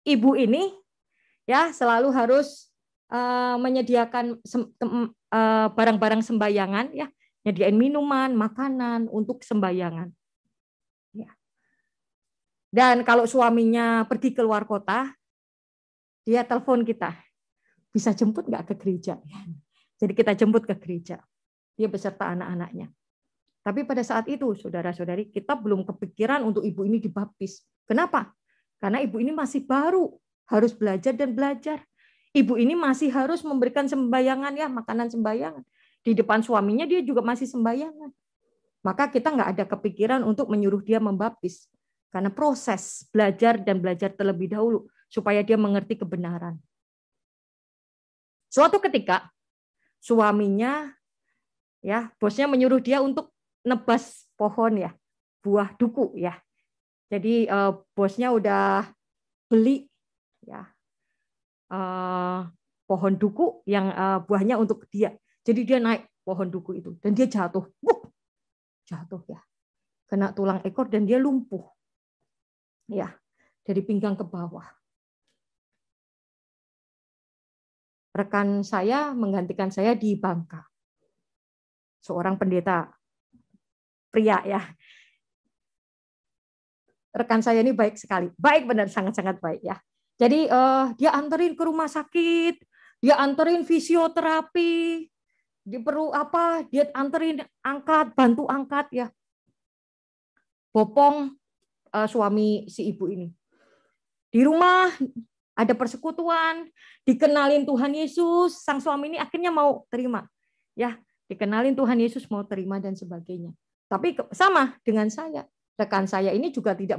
ibu ini ya selalu harus uh, menyediakan eh, barang-barang sem uh, sembayangan ya, nyediain minuman, makanan untuk sembayangan. Ya. Dan kalau suaminya pergi ke luar kota, dia telepon kita, bisa jemput nggak ke gereja? Jadi kita jemput ke gereja. Dia beserta anak-anaknya. Tapi pada saat itu, saudara-saudari, kita belum kepikiran untuk ibu ini dibaptis. Kenapa? Karena ibu ini masih baru, harus belajar dan belajar. Ibu ini masih harus memberikan sembayangan ya, makanan sembayangan. Di depan suaminya dia juga masih sembayangan. Maka kita nggak ada kepikiran untuk menyuruh dia membaptis. Karena proses belajar dan belajar terlebih dahulu supaya dia mengerti kebenaran. Suatu ketika suaminya ya bosnya menyuruh dia untuk nebas pohon ya, buah duku ya. Jadi uh, bosnya udah beli ya uh, pohon duku yang uh, buahnya untuk dia. Jadi dia naik pohon duku itu dan dia jatuh, Wuh, jatuh ya, kena tulang ekor dan dia lumpuh ya dari pinggang ke bawah. Rekan saya menggantikan saya di Bangka, seorang pendeta pria ya. Rekan saya ini baik sekali, baik benar sangat-sangat baik ya. Jadi uh, dia anterin ke rumah sakit, dia anterin fisioterapi, dia perlu apa, dia anterin angkat, bantu angkat ya. Bopong uh, eh, suami si ibu ini. Di rumah ada persekutuan, dikenalin Tuhan Yesus, sang suami ini akhirnya mau terima. Ya, dikenalin Tuhan Yesus mau terima dan sebagainya. Tapi sama dengan saya, rekan saya ini juga tidak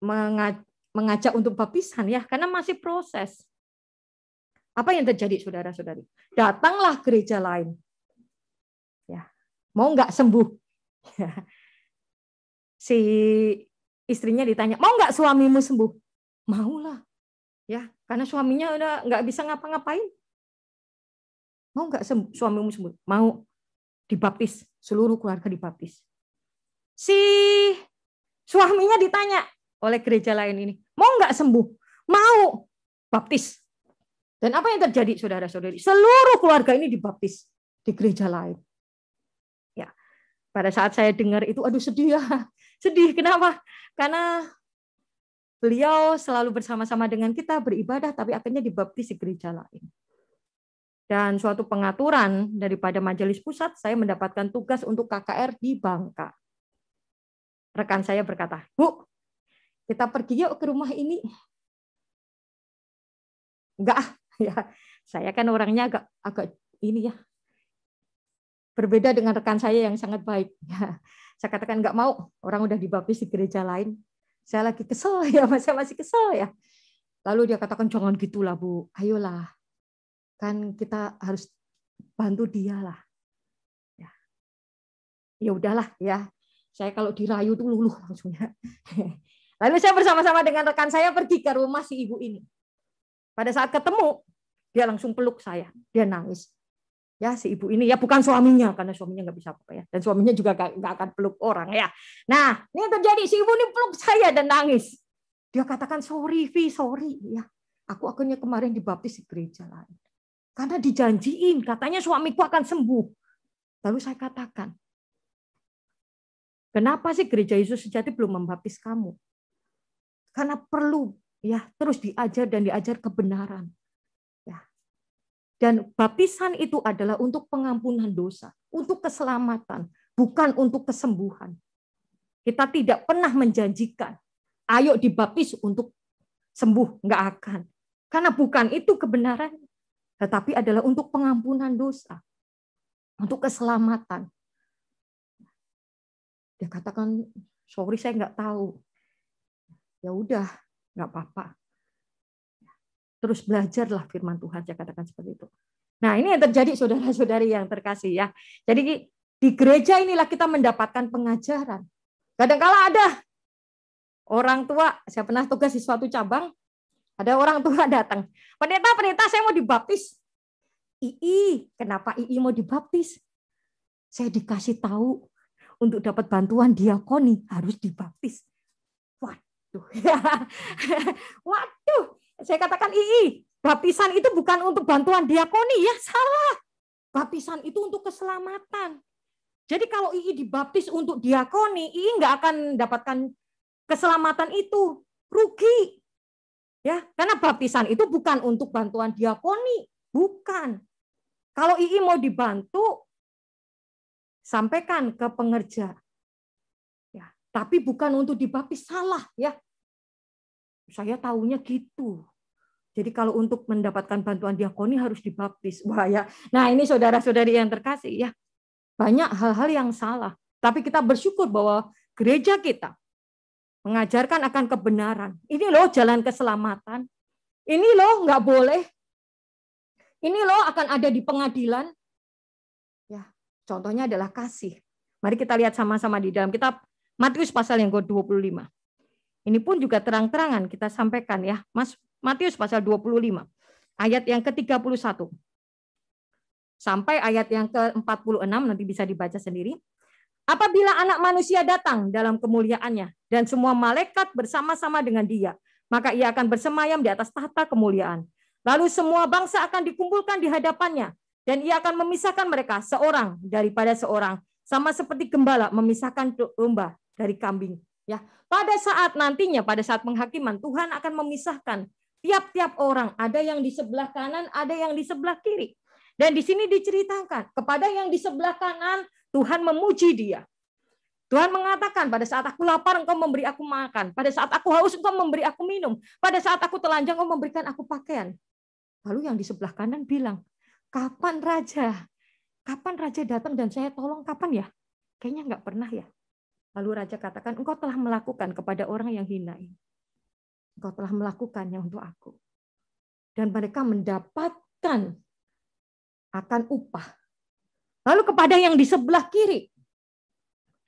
mengajak untuk baptisan ya, karena masih proses. Apa yang terjadi, saudara-saudari? Datanglah gereja lain. Ya, mau nggak sembuh? Ya. Si istrinya ditanya, mau nggak suamimu sembuh? Maulah, ya, karena suaminya udah nggak bisa ngapa-ngapain mau nggak sembuh, suamimu sembuh? Mau dibaptis, seluruh keluarga dibaptis. Si suaminya ditanya oleh gereja lain ini, mau nggak sembuh? Mau baptis. Dan apa yang terjadi saudara-saudari? Seluruh keluarga ini dibaptis di gereja lain. Ya, pada saat saya dengar itu, aduh sedih ya, sedih. Kenapa? Karena beliau selalu bersama-sama dengan kita beribadah, tapi akhirnya dibaptis di gereja lain dan suatu pengaturan daripada majelis pusat, saya mendapatkan tugas untuk KKR di Bangka. Rekan saya berkata, Bu, kita pergi yuk ke rumah ini. Enggak, ya. Saya kan orangnya agak agak ini ya. Berbeda dengan rekan saya yang sangat baik. Ya, saya katakan enggak mau, orang udah dibaptis di gereja lain. Saya lagi kesel ya, saya masih kesel ya. Lalu dia katakan jangan gitulah Bu, ayolah kan kita harus bantu dia lah. Ya. ya udahlah ya. Saya kalau dirayu tuh luluh langsungnya. Lalu saya bersama-sama dengan rekan saya pergi ke rumah si ibu ini. Pada saat ketemu, dia langsung peluk saya. Dia nangis. Ya si ibu ini ya bukan suaminya karena suaminya nggak bisa apa ya dan suaminya juga nggak akan peluk orang ya. Nah ini terjadi si ibu ini peluk saya dan nangis. Dia katakan sorry Vi sorry ya. Aku akhirnya kemarin dibaptis di gereja lain. Karena dijanjiin, katanya suamiku akan sembuh. Lalu saya katakan, kenapa sih gereja Yesus sejati belum membaptis kamu? Karena perlu ya terus diajar dan diajar kebenaran. Ya. Dan baptisan itu adalah untuk pengampunan dosa, untuk keselamatan, bukan untuk kesembuhan. Kita tidak pernah menjanjikan, ayo dibaptis untuk sembuh, enggak akan. Karena bukan itu kebenarannya tetapi adalah untuk pengampunan dosa, untuk keselamatan. Dia katakan, sorry saya nggak tahu. Ya udah, nggak apa-apa. Terus belajarlah firman Tuhan, saya katakan seperti itu. Nah ini yang terjadi saudara-saudari yang terkasih ya. Jadi di gereja inilah kita mendapatkan pengajaran. Kadangkala ada orang tua, saya pernah tugas di suatu cabang, ada orang tua datang. Pendeta, pendeta saya mau dibaptis. Ii, kenapa Ii mau dibaptis? Saya dikasih tahu untuk dapat bantuan diakoni harus dibaptis. Waduh. Waduh. Saya katakan Ii, baptisan itu bukan untuk bantuan diakoni ya, salah. Baptisan itu untuk keselamatan. Jadi kalau Ii dibaptis untuk diakoni, Ii nggak akan dapatkan keselamatan itu. Rugi. Ya, karena baptisan itu bukan untuk bantuan diakoni, bukan. Kalau II mau dibantu, sampaikan ke pengerja. Ya, tapi bukan untuk dibaptis salah ya. Saya tahunya gitu. Jadi kalau untuk mendapatkan bantuan diakoni harus dibaptis. Wah ya. Nah, ini saudara-saudari yang terkasih ya. Banyak hal-hal yang salah, tapi kita bersyukur bahwa gereja kita Mengajarkan akan kebenaran. Ini loh jalan keselamatan. Ini loh nggak boleh. Ini loh akan ada di pengadilan. Ya, contohnya adalah kasih. Mari kita lihat sama-sama di dalam kitab Matius pasal yang ke-25. Ini pun juga terang-terangan kita sampaikan ya. Mas Matius pasal 25 ayat yang ke-31 sampai ayat yang ke-46 nanti bisa dibaca sendiri. Apabila anak manusia datang dalam kemuliaannya dan semua malaikat bersama-sama dengan dia, maka ia akan bersemayam di atas tahta kemuliaan. Lalu semua bangsa akan dikumpulkan di hadapannya dan ia akan memisahkan mereka seorang daripada seorang, sama seperti gembala memisahkan domba dari kambing. Ya, pada saat nantinya, pada saat penghakiman, Tuhan akan memisahkan tiap-tiap orang. Ada yang di sebelah kanan, ada yang di sebelah kiri. Dan di sini diceritakan kepada yang di sebelah kanan Tuhan memuji dia. Tuhan mengatakan, pada saat aku lapar, engkau memberi aku makan. Pada saat aku haus, engkau memberi aku minum. Pada saat aku telanjang, engkau memberikan aku pakaian. Lalu yang di sebelah kanan bilang, kapan Raja? Kapan Raja datang dan saya tolong? Kapan ya? Kayaknya enggak pernah ya. Lalu Raja katakan, engkau telah melakukan kepada orang yang hina ini. Engkau telah melakukannya untuk aku. Dan mereka mendapatkan akan upah Lalu kepada yang di sebelah kiri,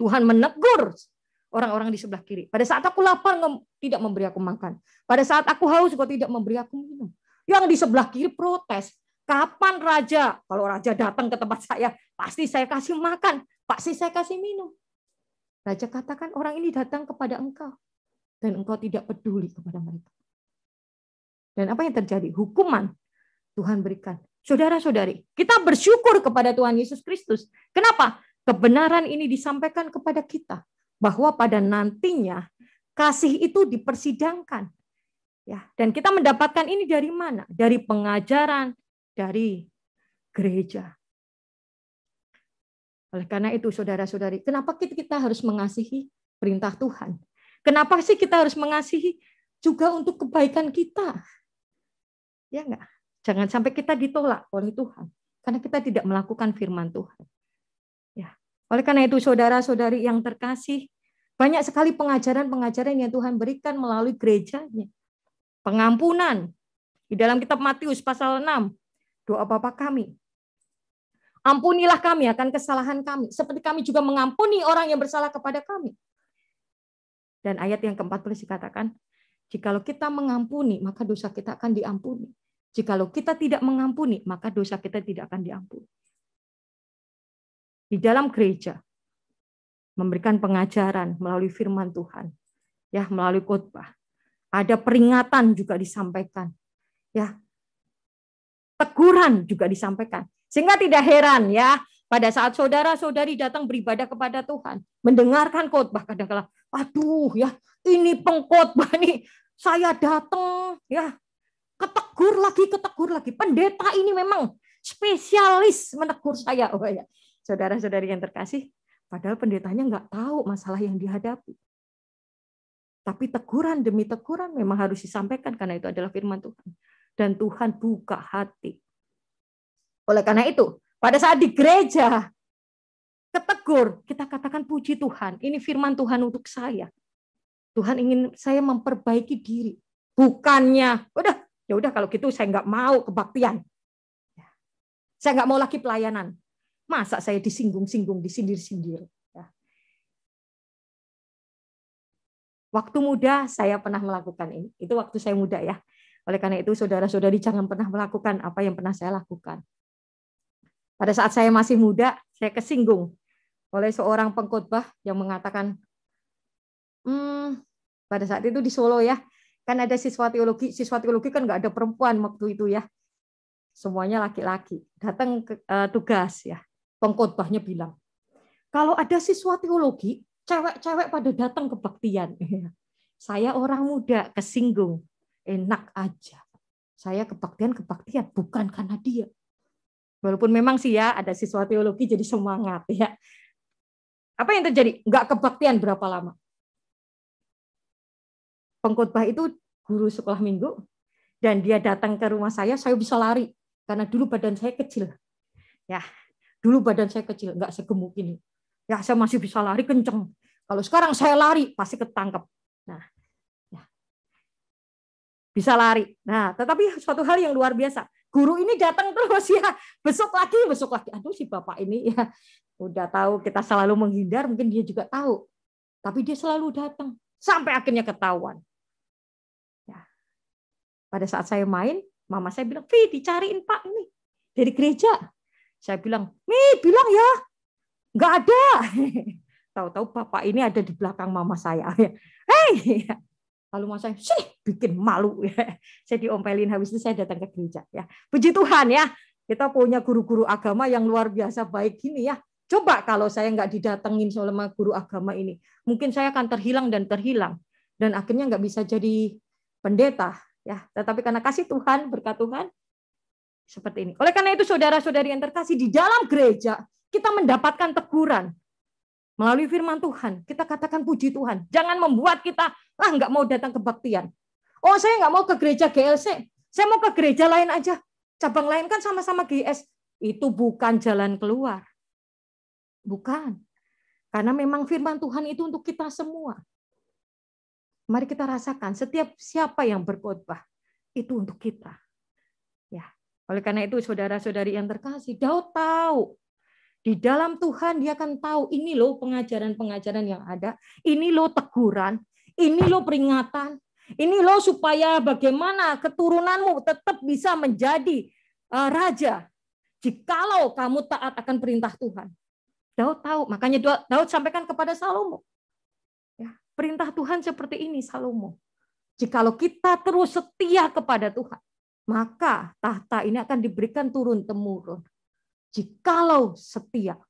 Tuhan menegur orang-orang di sebelah kiri. Pada saat aku lapar, tidak memberi aku makan. Pada saat aku haus, kau tidak memberi aku minum. Yang di sebelah kiri protes. Kapan raja? Kalau raja datang ke tempat saya, pasti saya kasih makan, pasti saya kasih minum. Raja katakan orang ini datang kepada engkau dan engkau tidak peduli kepada mereka. Dan apa yang terjadi? Hukuman Tuhan berikan Saudara-saudari, kita bersyukur kepada Tuhan Yesus Kristus. Kenapa? Kebenaran ini disampaikan kepada kita bahwa pada nantinya kasih itu dipersidangkan. Ya, dan kita mendapatkan ini dari mana? Dari pengajaran dari gereja. Oleh karena itu, saudara-saudari, kenapa kita harus mengasihi perintah Tuhan? Kenapa sih kita harus mengasihi juga untuk kebaikan kita? Ya enggak? Jangan sampai kita ditolak oleh Tuhan karena kita tidak melakukan firman Tuhan. Ya. Oleh karena itu saudara-saudari yang terkasih, banyak sekali pengajaran-pengajaran yang Tuhan berikan melalui gerejanya. Pengampunan di dalam kitab Matius pasal 6, doa Bapa kami. Ampunilah kami akan kesalahan kami, seperti kami juga mengampuni orang yang bersalah kepada kami. Dan ayat yang keempat boleh dikatakan, jikalau kita mengampuni, maka dosa kita akan diampuni. Jikalau kita tidak mengampuni, maka dosa kita tidak akan diampuni. Di dalam gereja, memberikan pengajaran melalui firman Tuhan, ya melalui khotbah. Ada peringatan juga disampaikan. Ya. Teguran juga disampaikan. Sehingga tidak heran ya pada saat saudara-saudari datang beribadah kepada Tuhan, mendengarkan khotbah kadang kadang aduh ya, ini pengkhotbah nih, saya datang ya ketegur lagi, ketegur lagi. Pendeta ini memang spesialis menegur saya. Oh ya, saudara-saudari yang terkasih, padahal pendetanya nggak tahu masalah yang dihadapi. Tapi teguran demi teguran memang harus disampaikan karena itu adalah firman Tuhan. Dan Tuhan buka hati. Oleh karena itu, pada saat di gereja, ketegur, kita katakan puji Tuhan. Ini firman Tuhan untuk saya. Tuhan ingin saya memperbaiki diri. Bukannya, udah ya udah kalau gitu saya nggak mau kebaktian. Ya. Saya nggak mau lagi pelayanan. Masa saya disinggung-singgung, disindir-sindir. Ya. Waktu muda saya pernah melakukan ini. Itu waktu saya muda ya. Oleh karena itu saudara-saudari jangan pernah melakukan apa yang pernah saya lakukan. Pada saat saya masih muda, saya kesinggung oleh seorang pengkhotbah yang mengatakan, hmm, pada saat itu di Solo ya, kan ada siswa teologi siswa teologi kan nggak ada perempuan waktu itu ya semuanya laki-laki datang ke uh, tugas ya pengkhotbahnya bilang kalau ada siswa teologi cewek-cewek pada datang kebaktian saya orang muda kesinggung enak aja saya kebaktian kebaktian bukan karena dia walaupun memang sih ya ada siswa teologi jadi semangat ya apa yang terjadi nggak kebaktian berapa lama pengkhotbah itu guru sekolah minggu dan dia datang ke rumah saya, saya bisa lari karena dulu badan saya kecil. Ya, dulu badan saya kecil, nggak segemuk ini. Ya, saya masih bisa lari kenceng. Kalau sekarang saya lari pasti ketangkep. Nah, ya. bisa lari. Nah, tetapi suatu hal yang luar biasa. Guru ini datang terus ya, besok lagi, besok lagi. Aduh si bapak ini ya udah tahu kita selalu menghindar, mungkin dia juga tahu. Tapi dia selalu datang sampai akhirnya ketahuan pada saat saya main, mama saya bilang, Vi, dicariin Pak ini dari gereja. Saya bilang, Mi, bilang ya, nggak ada. Tahu-tahu bapak ini ada di belakang mama saya. Hei, lalu mama saya, sih, bikin malu. saya diompelin habis itu saya datang ke gereja. Ya, puji Tuhan ya, kita punya guru-guru agama yang luar biasa baik gini ya. Coba kalau saya nggak didatengin sama guru agama ini, mungkin saya akan terhilang dan terhilang dan akhirnya nggak bisa jadi pendeta Ya, tetapi karena kasih Tuhan, berkat Tuhan seperti ini. Oleh karena itu saudara-saudari yang terkasih di dalam gereja, kita mendapatkan teguran melalui firman Tuhan. Kita katakan puji Tuhan. Jangan membuat kita lah nggak mau datang kebaktian. Oh, saya nggak mau ke gereja GLC. Saya mau ke gereja lain aja. Cabang lain kan sama-sama GS. Itu bukan jalan keluar. Bukan. Karena memang firman Tuhan itu untuk kita semua. Mari kita rasakan setiap siapa yang berkhotbah itu untuk kita. Ya. Oleh karena itu saudara-saudari yang terkasih, Daud tahu di dalam Tuhan dia akan tahu ini loh pengajaran-pengajaran yang ada, ini loh teguran, ini loh peringatan, ini loh supaya bagaimana keturunanmu tetap bisa menjadi eh, raja jikalau kamu taat akan perintah Tuhan. Daud tahu, makanya Daud sampaikan kepada Salomo. Perintah Tuhan seperti ini Salomo. Jikalau kita terus setia kepada Tuhan, maka tahta ini akan diberikan turun-temurun. Jikalau setia.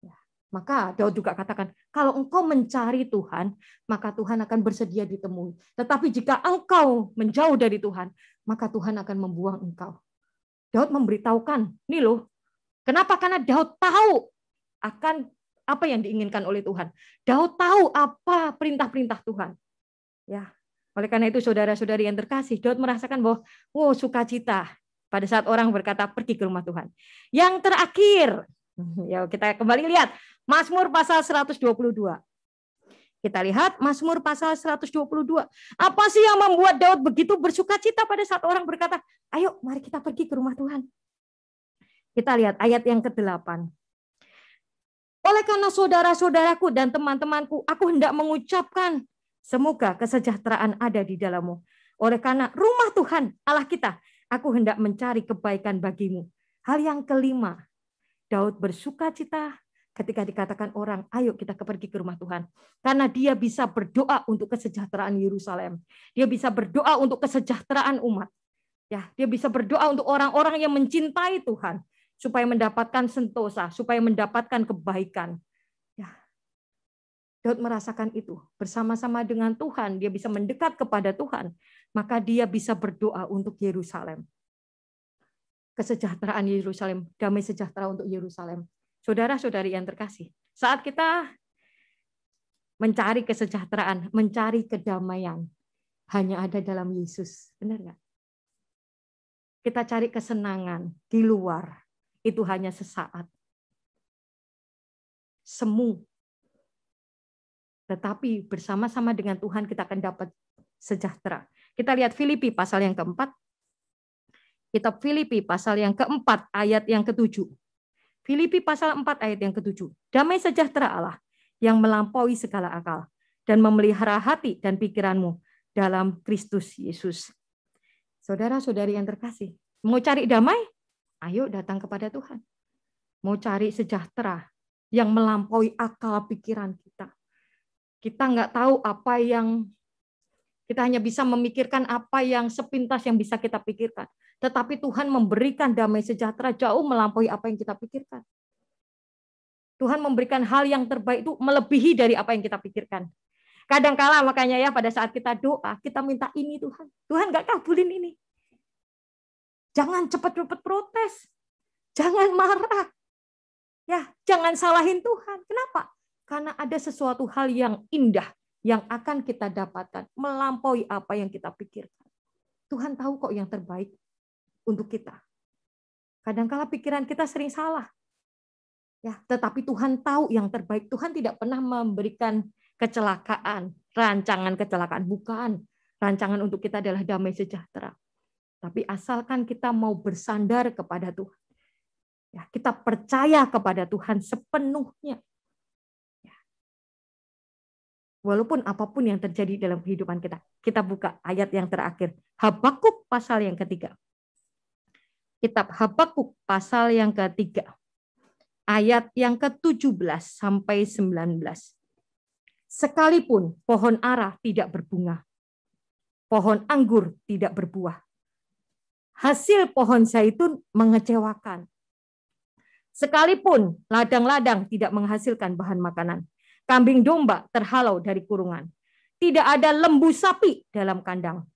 Ya, maka Daud juga katakan, kalau engkau mencari Tuhan, maka Tuhan akan bersedia ditemui. Tetapi jika engkau menjauh dari Tuhan, maka Tuhan akan membuang engkau. Daud memberitahukan, nih loh, kenapa? Karena Daud tahu akan apa yang diinginkan oleh Tuhan. Daud tahu apa perintah-perintah Tuhan. Ya. Oleh karena itu saudara-saudari yang terkasih, Daud merasakan bahwa wow, sukacita pada saat orang berkata pergi ke rumah Tuhan. Yang terakhir, ya kita kembali lihat Mazmur pasal 122. Kita lihat Mazmur pasal 122. Apa sih yang membuat Daud begitu bersukacita pada saat orang berkata, "Ayo, mari kita pergi ke rumah Tuhan." Kita lihat ayat yang ke-8. Oleh karena saudara-saudaraku dan teman-temanku, aku hendak mengucapkan semoga kesejahteraan ada di dalammu. Oleh karena rumah Tuhan Allah kita, aku hendak mencari kebaikan bagimu. Hal yang kelima, Daud bersuka cita ketika dikatakan orang, ayo kita pergi ke rumah Tuhan. Karena dia bisa berdoa untuk kesejahteraan Yerusalem. Dia bisa berdoa untuk kesejahteraan umat. Ya, dia bisa berdoa untuk orang-orang yang mencintai Tuhan supaya mendapatkan sentosa, supaya mendapatkan kebaikan. Ya. Daud merasakan itu bersama-sama dengan Tuhan, dia bisa mendekat kepada Tuhan, maka dia bisa berdoa untuk Yerusalem. Kesejahteraan Yerusalem, damai sejahtera untuk Yerusalem. Saudara-saudari yang terkasih, saat kita mencari kesejahteraan, mencari kedamaian, hanya ada dalam Yesus. Benar nggak? Kita cari kesenangan di luar itu hanya sesaat. Semu. Tetapi bersama-sama dengan Tuhan kita akan dapat sejahtera. Kita lihat Filipi pasal yang keempat. Kitab Filipi pasal yang keempat ayat yang ketujuh. Filipi pasal 4 ayat yang ketujuh. Damai sejahtera Allah yang melampaui segala akal dan memelihara hati dan pikiranmu dalam Kristus Yesus. Saudara-saudari yang terkasih, mau cari damai? Ayo datang kepada Tuhan. Mau cari sejahtera yang melampaui akal pikiran kita. Kita nggak tahu apa yang kita hanya bisa memikirkan apa yang sepintas yang bisa kita pikirkan. Tetapi Tuhan memberikan damai sejahtera jauh melampaui apa yang kita pikirkan. Tuhan memberikan hal yang terbaik itu melebihi dari apa yang kita pikirkan. Kadangkala makanya ya pada saat kita doa, kita minta ini Tuhan. Tuhan nggak kabulin ini. Jangan cepat-cepat protes. Jangan marah. Ya, jangan salahin Tuhan. Kenapa? Karena ada sesuatu hal yang indah yang akan kita dapatkan melampaui apa yang kita pikirkan. Tuhan tahu kok yang terbaik untuk kita. Kadangkala pikiran kita sering salah. Ya, tetapi Tuhan tahu yang terbaik. Tuhan tidak pernah memberikan kecelakaan, rancangan kecelakaan bukan. Rancangan untuk kita adalah damai sejahtera. Tapi asalkan kita mau bersandar kepada Tuhan. Ya, kita percaya kepada Tuhan sepenuhnya. Ya. Walaupun apapun yang terjadi dalam kehidupan kita. Kita buka ayat yang terakhir. Habakuk pasal yang ketiga. Kitab Habakuk pasal yang ketiga. Ayat yang ke-17 sampai 19. Sekalipun pohon arah tidak berbunga, pohon anggur tidak berbuah, hasil pohon zaitun mengecewakan. Sekalipun ladang-ladang tidak menghasilkan bahan makanan, kambing domba terhalau dari kurungan. Tidak ada lembu sapi dalam kandang.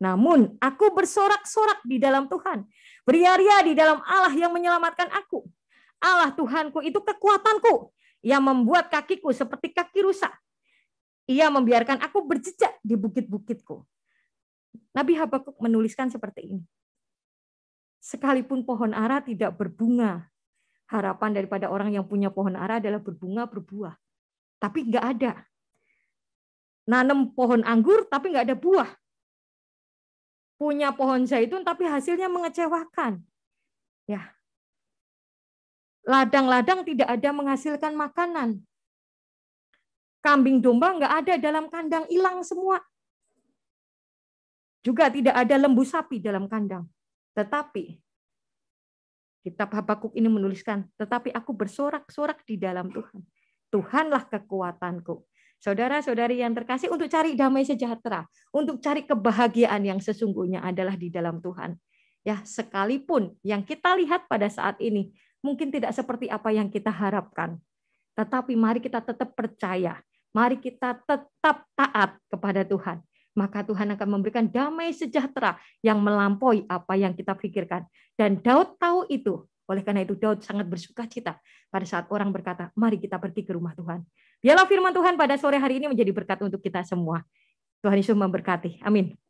Namun aku bersorak-sorak di dalam Tuhan, beria di dalam Allah yang menyelamatkan aku. Allah Tuhanku itu kekuatanku yang membuat kakiku seperti kaki rusak. Ia membiarkan aku berjejak di bukit-bukitku. Nabi Habakuk menuliskan seperti ini sekalipun pohon ara tidak berbunga. Harapan daripada orang yang punya pohon ara adalah berbunga, berbuah. Tapi enggak ada. Nanam pohon anggur tapi enggak ada buah. Punya pohon zaitun tapi hasilnya mengecewakan. Ya. Ladang-ladang tidak ada menghasilkan makanan. Kambing domba enggak ada dalam kandang, hilang semua. Juga tidak ada lembu sapi dalam kandang tetapi kitab Habakuk ini menuliskan, tetapi aku bersorak-sorak di dalam Tuhan. Tuhanlah kekuatanku. Saudara-saudari yang terkasih untuk cari damai sejahtera, untuk cari kebahagiaan yang sesungguhnya adalah di dalam Tuhan. Ya, sekalipun yang kita lihat pada saat ini mungkin tidak seperti apa yang kita harapkan. Tetapi mari kita tetap percaya, mari kita tetap taat kepada Tuhan maka Tuhan akan memberikan damai sejahtera yang melampaui apa yang kita pikirkan. Dan Daud tahu itu. Oleh karena itu Daud sangat bersuka cita pada saat orang berkata, mari kita pergi ke rumah Tuhan. Biarlah firman Tuhan pada sore hari ini menjadi berkat untuk kita semua. Tuhan Yesus memberkati. Amin.